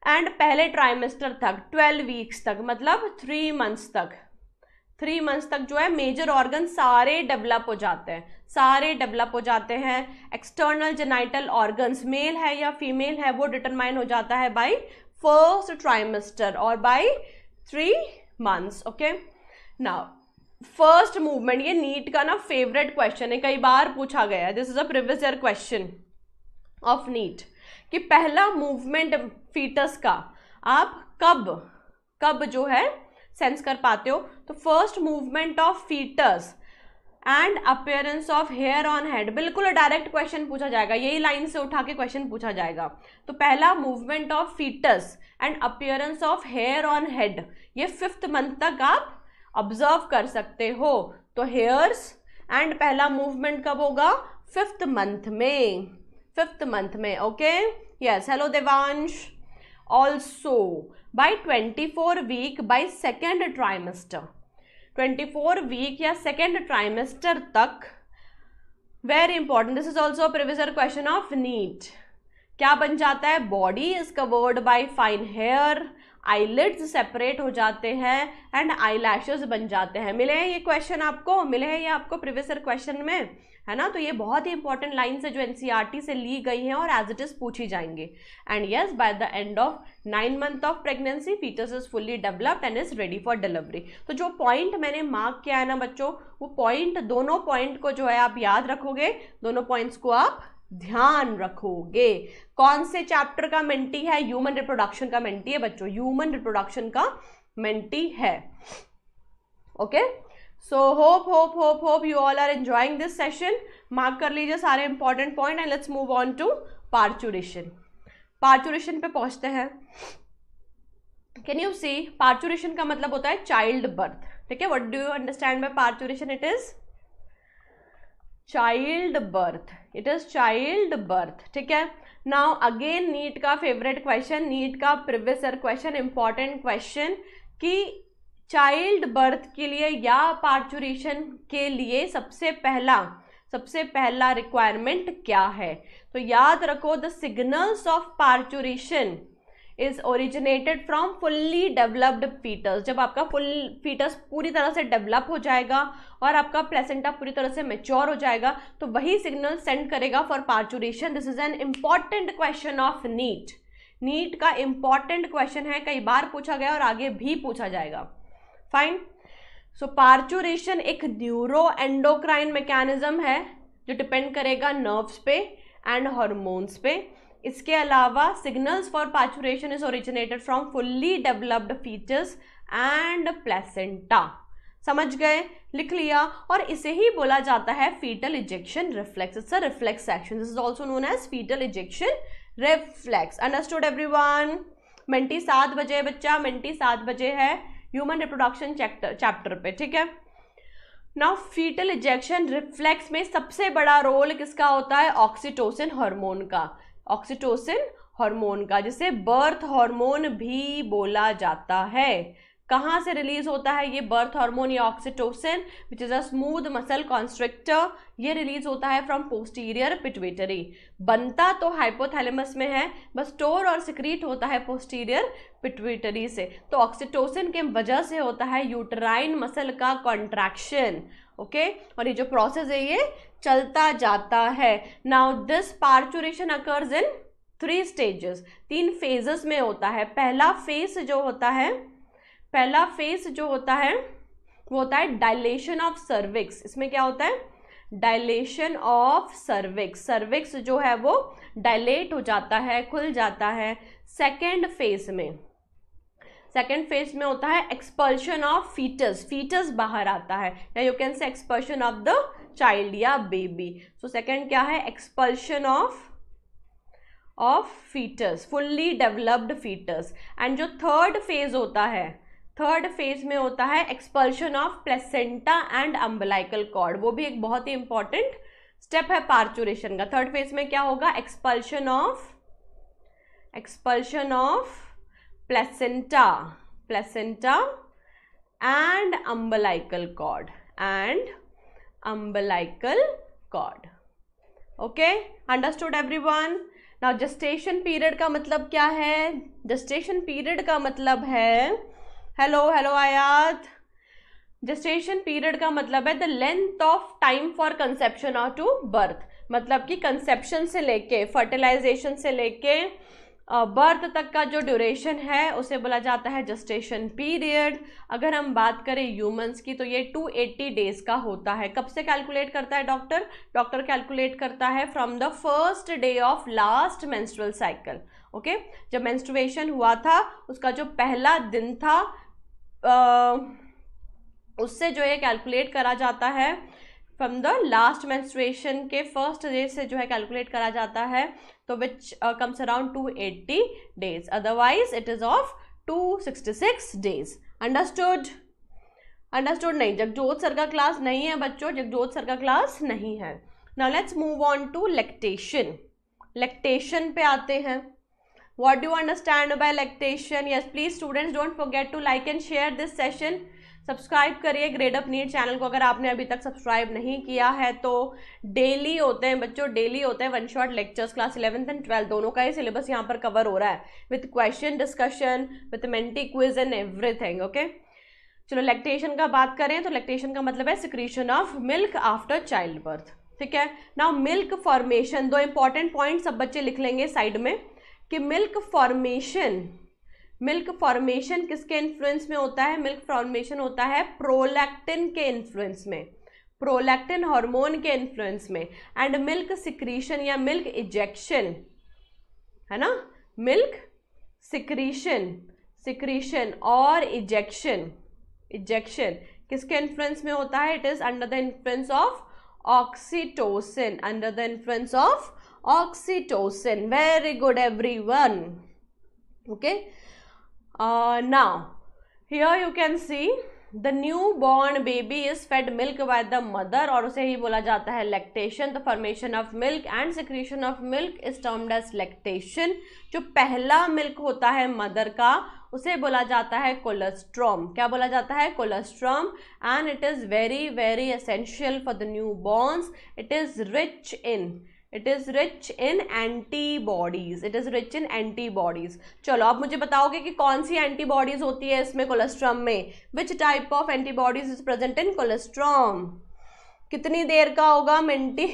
एंड पहले ट्राइमेस्टर तक ट्वेल्व वीक्स तक मतलब थ्री मंथ्स तक थ्री मंथ्स तक जो है मेजर ऑर्गन सारे डेवलप हो जाते हैं सारे डेवलप हो जाते हैं एक्सटर्नल जेनाइटल ऑर्गन्स मेल है या फीमेल है वो डिटरमाइन हो जाता है बाई फर्स्ट ट्राइमेस्टर और by three months okay now first movement ये नीट का ना फेवरेट क्वेश्चन है कई बार पूछा गया है this is a previous year question of NEET कि पहला मूवमेंट फीटस का आप कब कब जो है सेंस कर पाते हो तो first movement of foetus and appearance of hair on head बिल्कुल डायरेक्ट क्वेश्चन पूछा जाएगा यही लाइन से उठा के क्वेश्चन पूछा जाएगा तो पहला movement of foetus and appearance of hair on head ये फिफ्थ मंथ तक आप ऑब्जर्व कर सकते हो तो हेयर्स एंड पहला मूवमेंट कब होगा फिफ्थ मंथ में फिफ्थ मंथ में okay yes hello Devansh also by twenty four week by second trimester twenty four week या सेकेंड ट्राइमेस्टर तक very important this is also previous year question of NEET क्या बन जाता है body is covered by fine hair eyelids separate हो जाते हैं एंड आई बन जाते हैं मिले हैं ये क्वेश्चन आपको मिले हैं ये आपको प्रिविजर क्वेश्चन में है ना तो ये बहुत ही इंपॉर्टेंट लाइन है जो एन e से ली गई हैं और एज इट इज़ पूछी जाएंगे and yes by the end of nine month of pregnancy foetus is fully developed and is ready for delivery तो जो पॉइंट मैंने मार्क किया है ना बच्चों वो पॉइंट दोनों पॉइंट को जो है आप याद रखोगे दोनों पॉइंट्स को आप ध्यान रखोगे कौन से चैप्टर का मेंटी है ह्यूमन रिप्रोडक्शन का मेंटी है बच्चों ह्यूमन रिप्रोडक्शन का मेंटी है okay okay? So hope hope hope hope you all are enjoying this session mark कर लीजिए सारे important point and let's move on to parturition parturition पे पहुंचते हैं कैन यू सी पार्चुरेशन का मतलब होता है चाइल्ड बर्थ ठीक है what do you understand by parturition it is child birth it is child birth ठीक है नाउ अगेन नीट का फेवरेट क्वेश्चन नीट का प्रिवेसर क्वेश्चन इंपॉर्टेंट क्वेश्चन कि चाइल्ड बर्थ के लिए या पार्चुरेशन के लिए सबसे पहला सबसे पहला रिक्वायरमेंट क्या है तो याद रखो the signals of parturition is originated from fully developed foetus जब आपका फुल फीटस पूरी तरह से डेवलप हो जाएगा और आपका प्लेसेंटा पूरी तरह से मेच्योर हो जाएगा तो वही सिग्नल सेंड करेगा for parturition this is an important question of NEET NEET का इम्पॉर्टेंट क्वेश्चन है कई बार पूछा गया और आगे भी पूछा जाएगा फाइन सो पार्चुरेशन एक न्यूरो एंडोक्राइन मैकेनिज्म है जो डिपेंड करेगा नर्व्स पे एंड हॉर्मोन्स पे इसके अलावा signals for parturition is originated from fully developed features and placenta समझ गए लिख लिया और इसे ही बोला जाता है foetal ejection reflex it's a reflex action this is also known as foetal ejection reflex understood everyone Menti सात बजे बच्चा मेंटी सात बजे है ह्यूमन रिप्रोडक्शन चैप्टर पे ठीक है नाउ फीटल इजेक्शन रिफ्लेक्स में सबसे बड़ा रोल किसका होता है ऑक्सीटोसिन हार्मोन का ऑक्सीटोसिन हार्मोन का जिसे बर्थ हार्मोन भी बोला जाता है कहाँ से रिलीज होता है ये बर्थ हार्मोन या oxytocin which is a smooth muscle constrictor ये रिलीज होता है फ्रॉम पोस्टीरियर पिटविटरी बनता तो हाइपोथैलेमस में है बस स्टोर और सिक्रीट होता है पोस्टीरियर पिटविटरी से तो ऑक्सीटोसिन के वजह से होता है यूटराइन मसल का कॉन्ट्रैक्शन ओके okay? और ये जो प्रोसेस है ये चलता जाता है now this parturition occurs in three stages तीन फेजेस में होता है पहला फेज जो होता है पहला फेज जो होता है वो होता है डायलेशन ऑफ सर्विक्स इसमें क्या होता है डायलेशन ऑफ सर्विक्स सर्विक्स जो है वो डायलेट हो जाता है खुल जाता है सेकेंड फेज में सेकेंड फेज में होता है एक्सपल्शन ऑफ फीटस फीटस बाहर आता है या you can say expulsion of the child या बेबी सो सेकेंड क्या है expulsion of of foetus fully developed foetus and जो थर्ड फेज होता है थर्ड फेज में होता है expulsion of placenta and umbilical cord वो भी एक बहुत ही इंपॉर्टेंट स्टेप है पार्चुरेशन का थर्ड फेज में क्या होगा expulsion of expulsion of placenta placenta and umbilical cord and umbilical cord okay understood everyone now gestation period का मतलब क्या है जस्टेशन पीरियड का मतलब है हेलो हेलो आयात जस्टेशन पीरियड का मतलब है the length of time for conception और टू बर्थ मतलब कि कंसेप्शन से लेके फर्टिलाइजेशन से लेके बर्थ तक का जो ड्यूरेशन है उसे बोला जाता है जस्टेशन पीरियड अगर हम बात करें ह्यूमंस की तो ये 280 डेज का होता है कब से कैलकुलेट करता है डॉक्टर डॉक्टर कैलकुलेट करता है from the first day of last menstrual cycle okay जब मेंस्ट्रुएशन हुआ था उसका जो पहला दिन था उससे जो है कैलकुलेट करा जाता है फ्रॉम द लास्ट मेंस्ट्रुएशन के फर्स्ट डे से जो है कैलकुलेट करा जाता है तो which comes around two eighty days otherwise it is of two sixty six days understood understood नहीं जगजोत सर का क्लास नहीं है बच्चों जगजोत सर का क्लास नहीं है now let's move on to lactation lactation पे आते हैं what do you understand by lactation yes please students don't forget to like and share this session subscribe करिए ग्रेड अप नीट चैनल को अगर आपने अभी तक सब्सक्राइब नहीं किया है तो डेली होते हैं बच्चों डेली होते हैं one shot lectures class eleventh and twelfth दोनों का ही सिलेबस यहाँ पर कवर हो रहा है with question discussion with Menti quiz and everything okay चलो लेक्टेशन का बात करें तो लेक्टेशन का मतलब है secretion of milk after child birth ठीक है नाउ मिल्क फॉर्मेशन दो इंपॉर्टेंट पॉइंट सब बच्चे लिख लेंगे साइड में कि मिल्क फॉर्मेशन मिल्क फॉर्मेशन किसके इन्फ्लुएंस में होता है मिल्क फॉर्मेशन होता है प्रोलैक्टिन के इन्फ्लुएंस में प्रोलैक्टिन हार्मोन के इन्फ्लुएंस में एंड मिल्क सिक्रीशन या मिल्क इजेक्शन है ना मिल्क सिक्रीशन सिक्रीशन और इजेक्शन इजेक्शन किसके इन्फ्लुएंस में होता है it is under the influence of oxytocin under the influence of oxytocin very good everyone okay uh, now here you can see the newborn baby is fed milk by the mother और उसे ही बोला जाता है lactation the formation of milk and secretion of milk is termed as lactation जो पहला मिल्क होता है मदर का उसे बोला जाता है कोलेस्ट्रॉम क्या बोला जाता है colostrum and it is very very essential for the newborns it is rich in it is rich in antibodies it is rich in antibodies चलो आप मुझे बताओगे कि कौन सी एंटीबॉडीज़ होती है इसमें कोलेस्ट्रॉम में which type of antibodies is present in colostrum कितनी देर का होगा Menti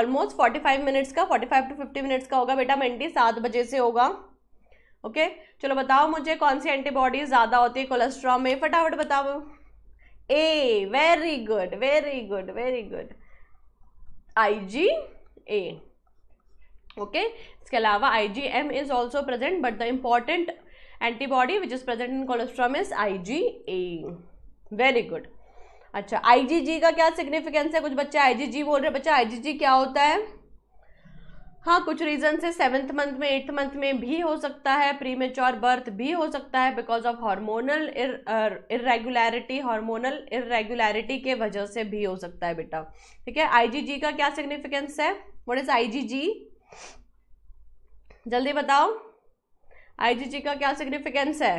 almost forty five minutes का forty five to fifty minutes का होगा बेटा मिनटी सात बजे से होगा ओके okay? चलो बताओ मुझे कौन सी एंटीबॉडीज ज़्यादा होती है कोलेस्ट्रॉम में फटाफट बताओ A very good very good very good I G A okay इसके अलावा I G M is also present but the important antibody which is present in colostrum is A very good अच्छा आई जी जी का क्या सिग्निफिकेंस है कुछ बच्चे जी बोल रहे हैं बच्चा जी क्या होता है हाँ कुछ रीज़न से सेवन्थ मंथ में एट्थ मंथ में भी हो सकता है प्री मेच्योर बर्थ भी हो सकता है because of hormonal irregularity hormonal irregularity के वजह से भी हो सकता है बेटा ठीक है आईजीजी का क्या सिग्निफिकेंस है व्हाट इज आईजीजी जल्दी बताओ आईजीजी का क्या सिग्निफिकेंस है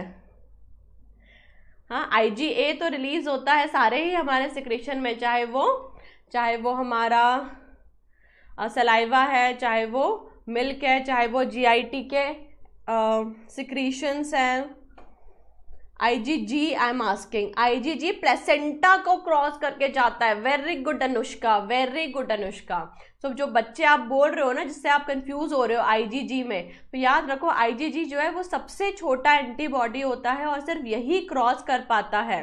हाँ आईजीए तो रिलीज होता है सारे ही हमारे सिक्रेशन में चाहे वो चाहे वो हमारा सलाइवा है चाहे वो मिल्क है चाहे वो जीआईटी के सिक्रीशंस हैं IgG I am asking IgG placenta को क्रॉस करके जाता है very good Anushka very good Anushka so जो बच्चे आप बोल रहे हो ना जिससे आप कंफ्यूज हो रहे हो आईजीजी में तो याद रखो आईजीजी जो है वो सबसे छोटा एंटीबॉडी होता है और सिर्फ यही क्रॉस कर पाता है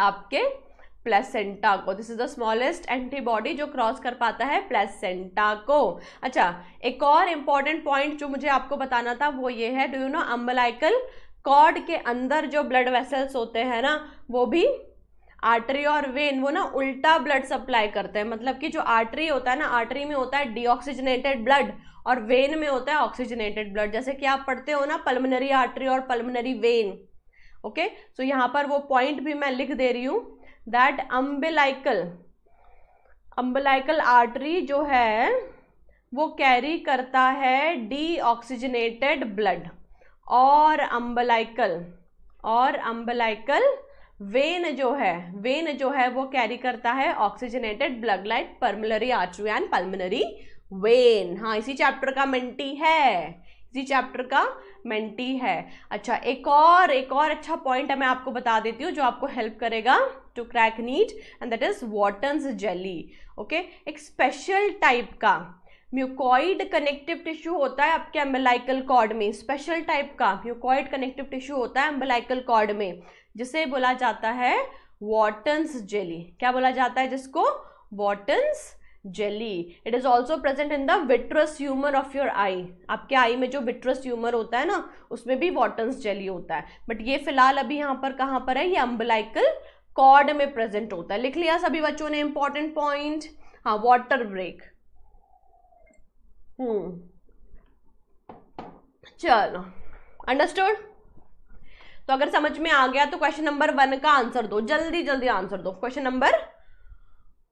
आपके प्लेसेंटा को this is the smallest antibody जो क्रॉस कर पाता है प्लेसेंटा को अच्छा एक और इंपॉर्टेंट पॉइंट जो मुझे आपको बताना था वो ये है do you know umbilical cord के अंदर जो ब्लड वेसल्स होते हैं ना वो भी आर्टरी और वेन वो ना उल्टा ब्लड सप्लाई करते हैं मतलब कि जो आर्टरी होता है ना आर्टरी में होता है डीऑक्सीजनेटेड ब्लड और वेन में होता है ऑक्सीजनेटेड ब्लड जैसे कि आप पढ़ते हो ना पल्मोनरी आर्टरी और पल्मनरी वेन ओके सो यहाँ पर वो पॉइंट भी मैं लिख दे रही हूँ दैट अम्बिलाइकल अम्बिलाइकल आर्टरी जो है वो कैरी करता है डी ऑक्सीजनेटेड ब्लड और अम्बलाइकल और अम्बलाइकल वेन जो है वेन जो है वो कैरी करता है oxygenated blood like pulmonary artery and pulmonary vein हाँ इसी चैप्टर का मेंटी है इसी चैप्टर का मेंटी है अच्छा एक और एक और अच्छा पॉइंट है मैं आपको बता देती हूँ जो आपको हेल्प करेगा to crack NEET and that is Wharton's jelly okay एक स्पेशल टाइप का म्यूकॉइड कनेक्टिव टिश्यू होता है आपके एम्बेलाइकल कॉर्ड में स्पेशल टाइप का म्यूकॉइड कनेक्टिव टिश्यू होता है एम्बेलाइकल कॉर्ड में जिसे बोला जाता है वॉटन्स जेली क्या बोला जाता है जिसको वॉटन्स jelly. It is also present in the vitreous humor of your eye. आपके आई में जो vitreous humor होता है ना उसमें भी Wotton's jelly होता है बट ये फिलहाल अभी यहाँ पर कहाँ पर है ये अम्बलाइकल कॉर्ड में प्रेजेंट होता है लिख लिया सभी बच्चों ने इंपॉर्टेंट पॉइंट हाँ वॉटर ब्रेक हम्म चलो अंडरस्टूड तो अगर समझ में आ गया तो क्वेश्चन नंबर वन का आंसर दो जल्दी जल्दी आंसर दो क्वेश्चन नंबर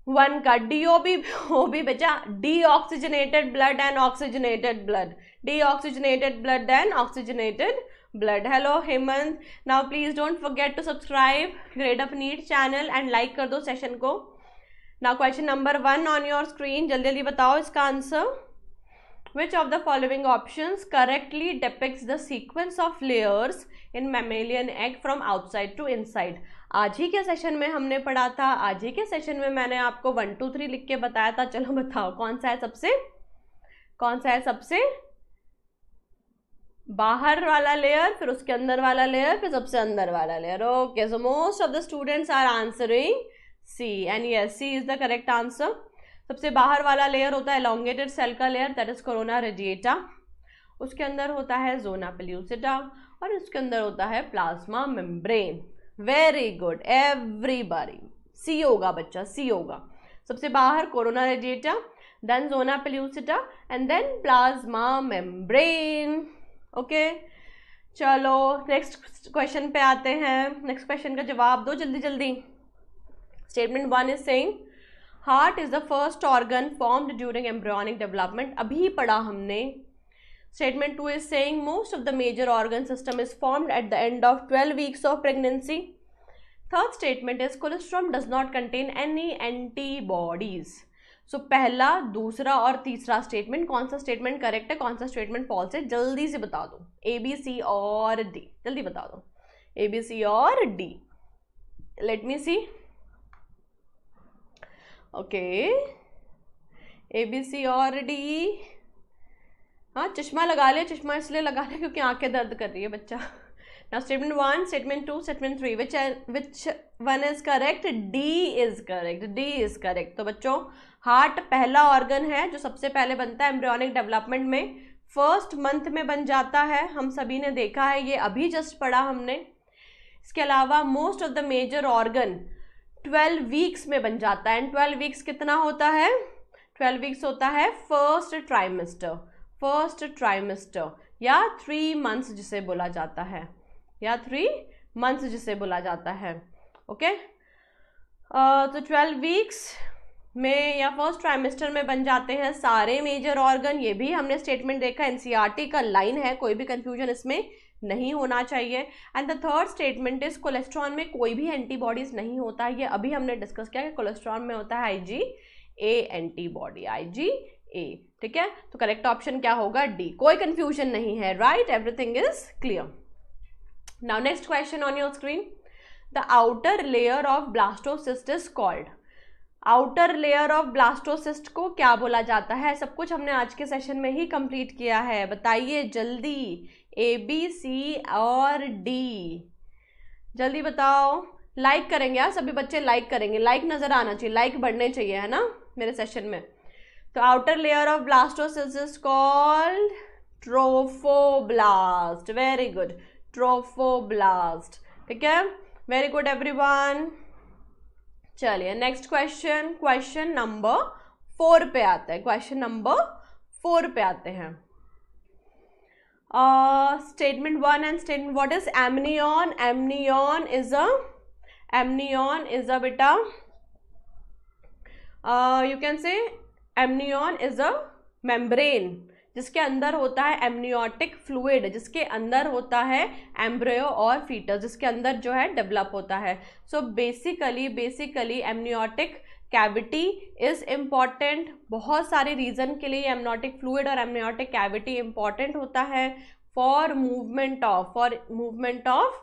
वन का D O B O B बचा deoxygenated blood and oxygenated blood deoxygenated blood and oxygenated blood hello Hemant now please don't forget to subscribe grade up NEET channel and like कर दो सेशन को now question number one on your screen जल्दी जल्दी बताओ इसका answer which of the following option correctly depicts the sequence of layers in mammalian egg from outside to inside आज ही के सेशन में हमने पढ़ा था आज ही के सेशन में मैंने आपको वन टू थ्री लिख के बताया था चलो बताओ कौन सा है सबसे कौन सा है सबसे बाहर वाला लेयर फिर उसके अंदर वाला लेयर फिर सबसे अंदर वाला layer okay so most of the students are answering C and yes C is the correct answer सबसे बाहर वाला लेयर होता है एलोंगेटेड सेल का layer that is corona radiata उसके अंदर होता है जोना पल्यूसिटा और उसके अंदर होता है plasma membrane very good everybody C होगा बच्चा सी होगा सबसे बाहर corona radiata then zona pellucida and then plasma membrane okay चलो नेक्स्ट क्वेश्चन पे आते हैं नेक्स्ट क्वेश्चन का जवाब दो जल्दी जल्दी statement one is saying heart is the first organ formed during embryonic development अभी पढ़ा हमने Statement 2 is saying most of the major organ system is formed at the end of 12 weeks of pregnancy. Third statement is colostrum does not contain any antibodies. So so, पहला दूसरा और तीसरा स्टेटमेंट कौन सा स्टेटमेंट करेक्ट है कौन सा स्टेटमेंट फॉल्स है जल्दी से बता दो ए बी सी और डी जल्दी बता दो ए बी सी और D let me see okay A B C और डी हाँ चश्मा लगा ले चश्मा इसलिए लगा ले क्योंकि आंखें दर्द कर रही है बच्चा now statement one statement two statement three which which one is correct D is correct D is correct तो बच्चों हार्ट पहला ऑर्गन है जो सबसे पहले बनता है एम्ब्रियोनिक डेवलपमेंट में फर्स्ट मंथ में बन जाता है हम सभी ने देखा है ये अभी जस्ट पढ़ा हमने इसके अलावा most of the major organ twelve weeks में बन जाता है एंड ट्वेल्व वीक्स कितना होता है ट्वेल्व वीक्स होता है फर्स्ट ट्राइमेस्टर फर्स्ट ट्राइमेस्टर या थ्री मंथ्स जिसे बोला जाता है या थ्री मंथ्स जिसे बोला जाता है ओके तो ट्वेल्व वीक्स में या फर्स्ट ट्राइमेस्टर में बन जाते हैं सारे मेजर ऑर्गन ये भी हमने स्टेटमेंट देखा एनसीईआरटी e का लाइन है कोई भी कंफ्यूजन इसमें नहीं होना चाहिए and the third statement is cholesterol में कोई भी एंटीबॉडीज नहीं होता है ये अभी हमने डिस्कस किया कि कोलेस्ट्रॉल में होता है आई जी ए एंटीबॉडी आई जी ए ठीक है तो करेक्ट ऑप्शन क्या होगा डी कोई कंफ्यूजन नहीं है right everything is clear now next question on your screen the outer layer of blastocyst is called outer layer of blastocyst को क्या बोला जाता है सब कुछ हमने आज के सेशन में ही कंप्लीट किया है बताइए जल्दी ए बी सी और डी जल्दी बताओ लाइक like करेंगे यार सभी बच्चे लाइक like करेंगे लाइक like नज़र आना चाहिए लाइक बढ़ने चाहिए है ना मेरे सेशन में The outer layer of blastocyst is called trophoblast. Very good. Trophoblast. Okay. Very good, everyone. Chaliye. Next question. Question number 4 pe aate Question number 4 pe aate hai. Uh, statement 1 and statement what is amnion? Amnion is a amnion is a beta. Uh, you can say amnion is a membrane जिसके अंदर होता है एमनियोटिक फ्लूड जिसके अंदर होता है एम्ब्रियो और फीटस जिसके अंदर जो है डेवलप होता है so basically basically amniotic cavity is important बहुत सारे रीज़न के लिए एमनियोटिक फ्लूड और एमनियोटिक कैविटी इम्पॉर्टेंट होता है for movement of for movement of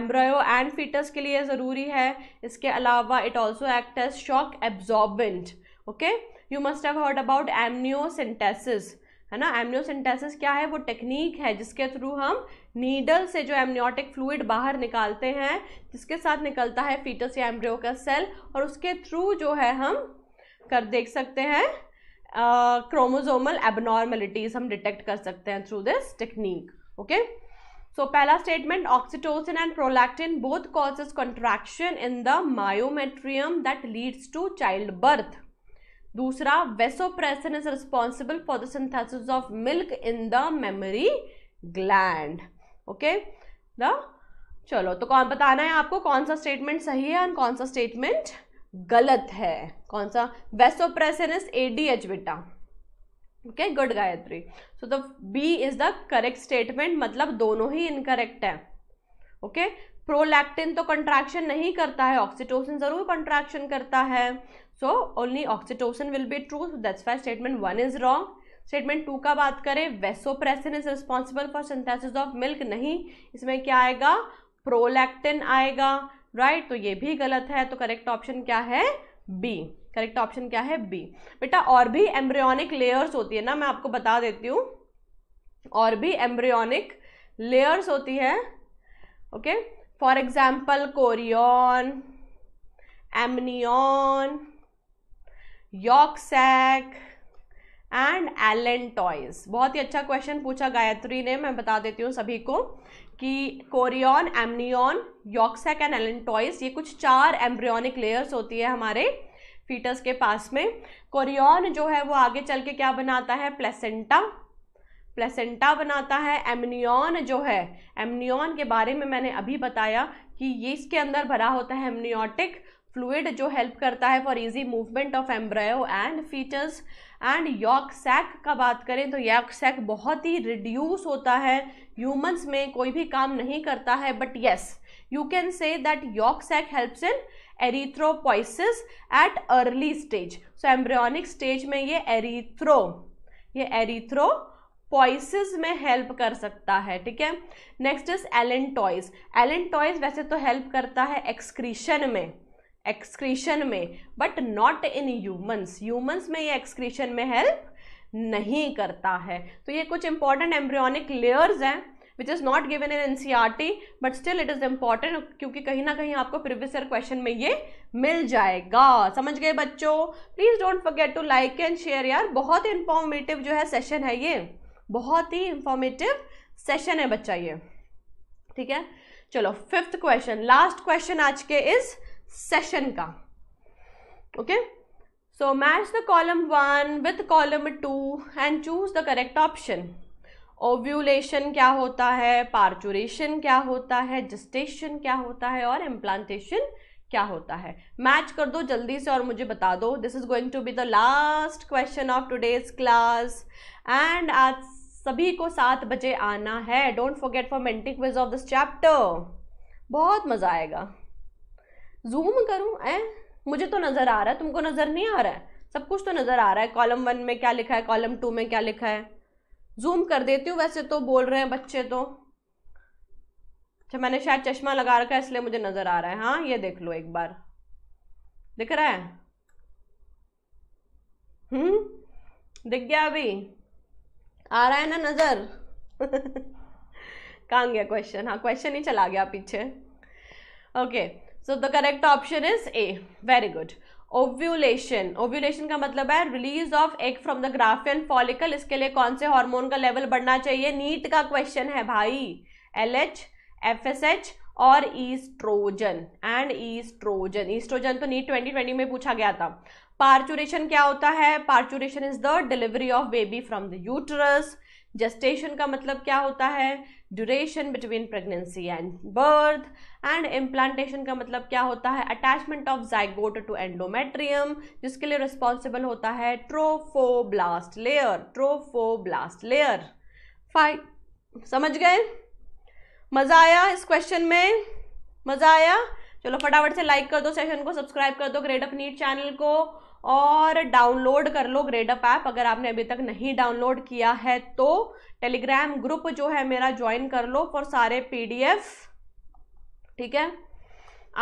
embryo and foetus के लिए ज़रूरी है इसके अलावा it also act as shock absorbent okay you must have heard about amniocentesis है ना एमनियोसेंटेसिस क्या है वो टेक्निक है जिसके थ्रू हम नीडल से जो एमनियोटिक फ्लूड बाहर निकालते हैं जिसके साथ निकलता है फीटस या एम्ब्रियो का सेल और उसके थ्रू जो है हम कर देख सकते हैं क्रोमोजोमल एबनॉर्मेलिटीज हम डिटेक्ट कर सकते हैं through this technique okay so पहला statement oxytocin and prolactin both causes contraction in the myometrium that leads to child birth दूसरा vasopressin is responsible for the synthesis of milk in the mammary gland okay the चलो तो कौन बताना है आपको कौन सा स्टेटमेंट सही है और कौन सा स्टेटमेंट गलत है कौन सा vasopressin is H beta okay good Gayatri so the B is the correct statement मतलब दोनों ही इनकरेक्ट है ओके okay? प्रोलैक्टिन तो कंट्रैक्शन नहीं करता है ऑक्सीटोसिन जरूर कंट्रैक्शन करता है so only oxytocin will be true that's that's statement one is wrong statement two का बात करें vasopressin is responsible for synthesis of milk नहीं इसमें क्या आएगा प्रोलैक्टिन आएगा राइट right? तो ये भी गलत है तो करेक्ट ऑप्शन क्या है बी करेक्ट ऑप्शन क्या है बी बेटा और भी एम्ब्रियोनिक लेयर्स होती है ना मैं आपको बता देती हूँ और भी एम्ब्रियोनिक लेयर्स होती है okay for example chorion amnion yolk sac and allantois बहुत ही अच्छा क्वेश्चन पूछा गायत्री ने मैं बता देती हूँ सभी को कि chorion amnion yolk sac and allantois ये कुछ चार एम्ब्रियोनिक लेयर्स होती है हमारे फीटस के पास में कोरियन जो है वो आगे चल के क्या बनाता है प्लेसेंटा प्लेसेंटा बनाता है एमनियन जो है एमनियन के बारे में मैंने अभी बताया कि ये इसके अंदर भरा होता है एमनियोटिक फ्लूड जो हेल्प करता है for easy movement of embryo and foetus and yolk sac का बात करें तो यॉक सैक बहुत ही रिड्यूस होता है ह्यूमंस में कोई भी काम नहीं करता है but yes you can say that yolk sac helps in erythropoiesis at early stage so embryonic stage में ये एरीथ्रो ये एरीथ्रो पॉइसिस में हेल्प कर सकता है ठीक है नेक्स्ट इज एलेंटॉइज एलेंटॉइज वैसे तो हेल्प करता है एक्सक्रीशन में एक्सक्रीशन में but not in humans humans में ये एक्सक्रीशन में हेल्प नहीं करता है तो ये कुछ इंपॉर्टेंट एम्ब्रियोनिक लेयर्स हैं which is not given in an but still it is important क्योंकि कहीं ना कहीं आपको प्रीवियस ईयर क्वेश्चन में ये मिल जाएगा समझ गए बच्चों please don't forget to like and share यार बहुत ही इंफॉर्मेटिव जो है सेशन है ये बहुत ही इंफॉर्मेटिव सेशन है बच्चा ये ठीक है चलो फिफ्थ क्वेश्चन लास्ट क्वेश्चन आज के इज़ सेशन का okay so match the column one with column two and choose the correct option ovulation क्या होता है पार्चुरेशन क्या होता है जस्टेशन क्या होता है और इम्प्लांटेशन क्या होता है मैच कर दो जल्दी से और मुझे बता दो this is going to be the last question of today's class and आज सभी को सात बजे आना है don't forget for Menti quiz of this chapter बहुत मज़ा आएगा जूम करूं ए मुझे तो नज़र आ रहा है तुमको नज़र नहीं आ रहा है सब कुछ तो नज़र आ रहा है कॉलम वन में क्या लिखा है कॉलम टू में क्या लिखा है जूम कर देती हूँ वैसे तो बोल रहे हैं बच्चे तो अच्छा मैंने शायद चश्मा लगा रखा है इसलिए मुझे नज़र आ रहा है हाँ ये देख लो एक बार दिख रहा है हम्म दिख गया अभी आ रहा है ना नज़र कहाँ गया क्वेश्चन हाँ क्वेश्चन ही चला गया पीछे okay so the correct option is A very good ovulation ovulation का मतलब है release of egg from the Graafian follicle इसके लिए कौन से हार्मोन का लेवल बढ़ना चाहिए नीट का क्वेश्चन है भाई L H F S H और ईस्ट्रोजन एंड ईस्ट्रोजन ईस्ट्रोजन तो नीट ट्वेंटी में पूछा गया था पार्चुरेशन क्या होता है parturition is the delivery of baby from the uterus gestation का मतलब क्या होता है duration between pregnancy and birth and implantation का मतलब क्या होता है attachment of zygote to endometrium जिसके लिए रिस्पॉन्सिबल होता है trophoblast layer trophoblast layer five समझ गए मज़ा आया इस क्वेश्चन में मज़ा आया चलो फटाफट से लाइक कर दो सेशन को सब्सक्राइब कर दो ग्रेड अप नीट चैनल को और डाउनलोड कर लो ग्रेड अप ऐप अगर आपने अभी तक नहीं डाउनलोड किया है तो टेलीग्राम ग्रुप जो है मेरा ज्वाइन कर लो फॉर सारे पीडीएफ ठीक है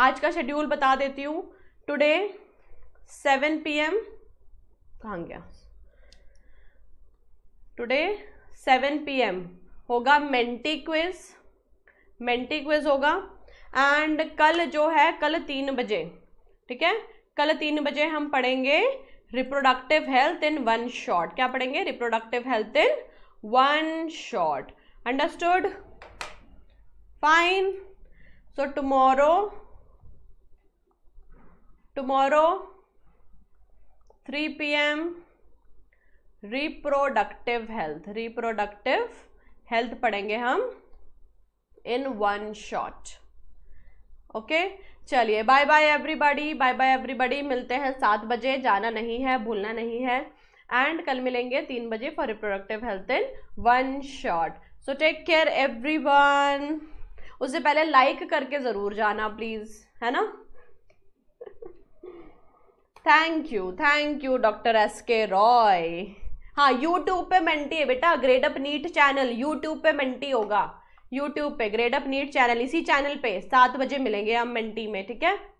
आज का शेड्यूल बता देती हूँ टुडे सेवन पी एम कहाँ गया टुडे सेवन पी एम होगा मेंटी क्विज मेंटी क्विज होगा एंड कल जो है कल तीन बजे ठीक है कल तीन बजे हम पढ़ेंगे reproductive health in one shot क्या पढ़ेंगे reproductive health in one shot understood fine so tomorrow tomorrow 3 pm reproductive health reproductive health पढ़ेंगे हम इन वन शॉट ओके चलिए bye bye everybody bye bye everybody मिलते हैं सात बजे जाना नहीं है भूलना नहीं है एंड कल मिलेंगे तीन बजे for reproductive health in one shot so take care everyone उससे पहले लाइक करके ज़रूर जाना प्लीज़ है ना thank you thank you doctor S K Roy हाँ यूट्यूब पे मेंटी है बेटा Grade up NEET channel YouTube पे मेंटी होगा यूट्यूब पे ग्रेड अप नीट चैनल इसी चैनल पे सात बजे मिलेंगे हम मेंटी में ठीक है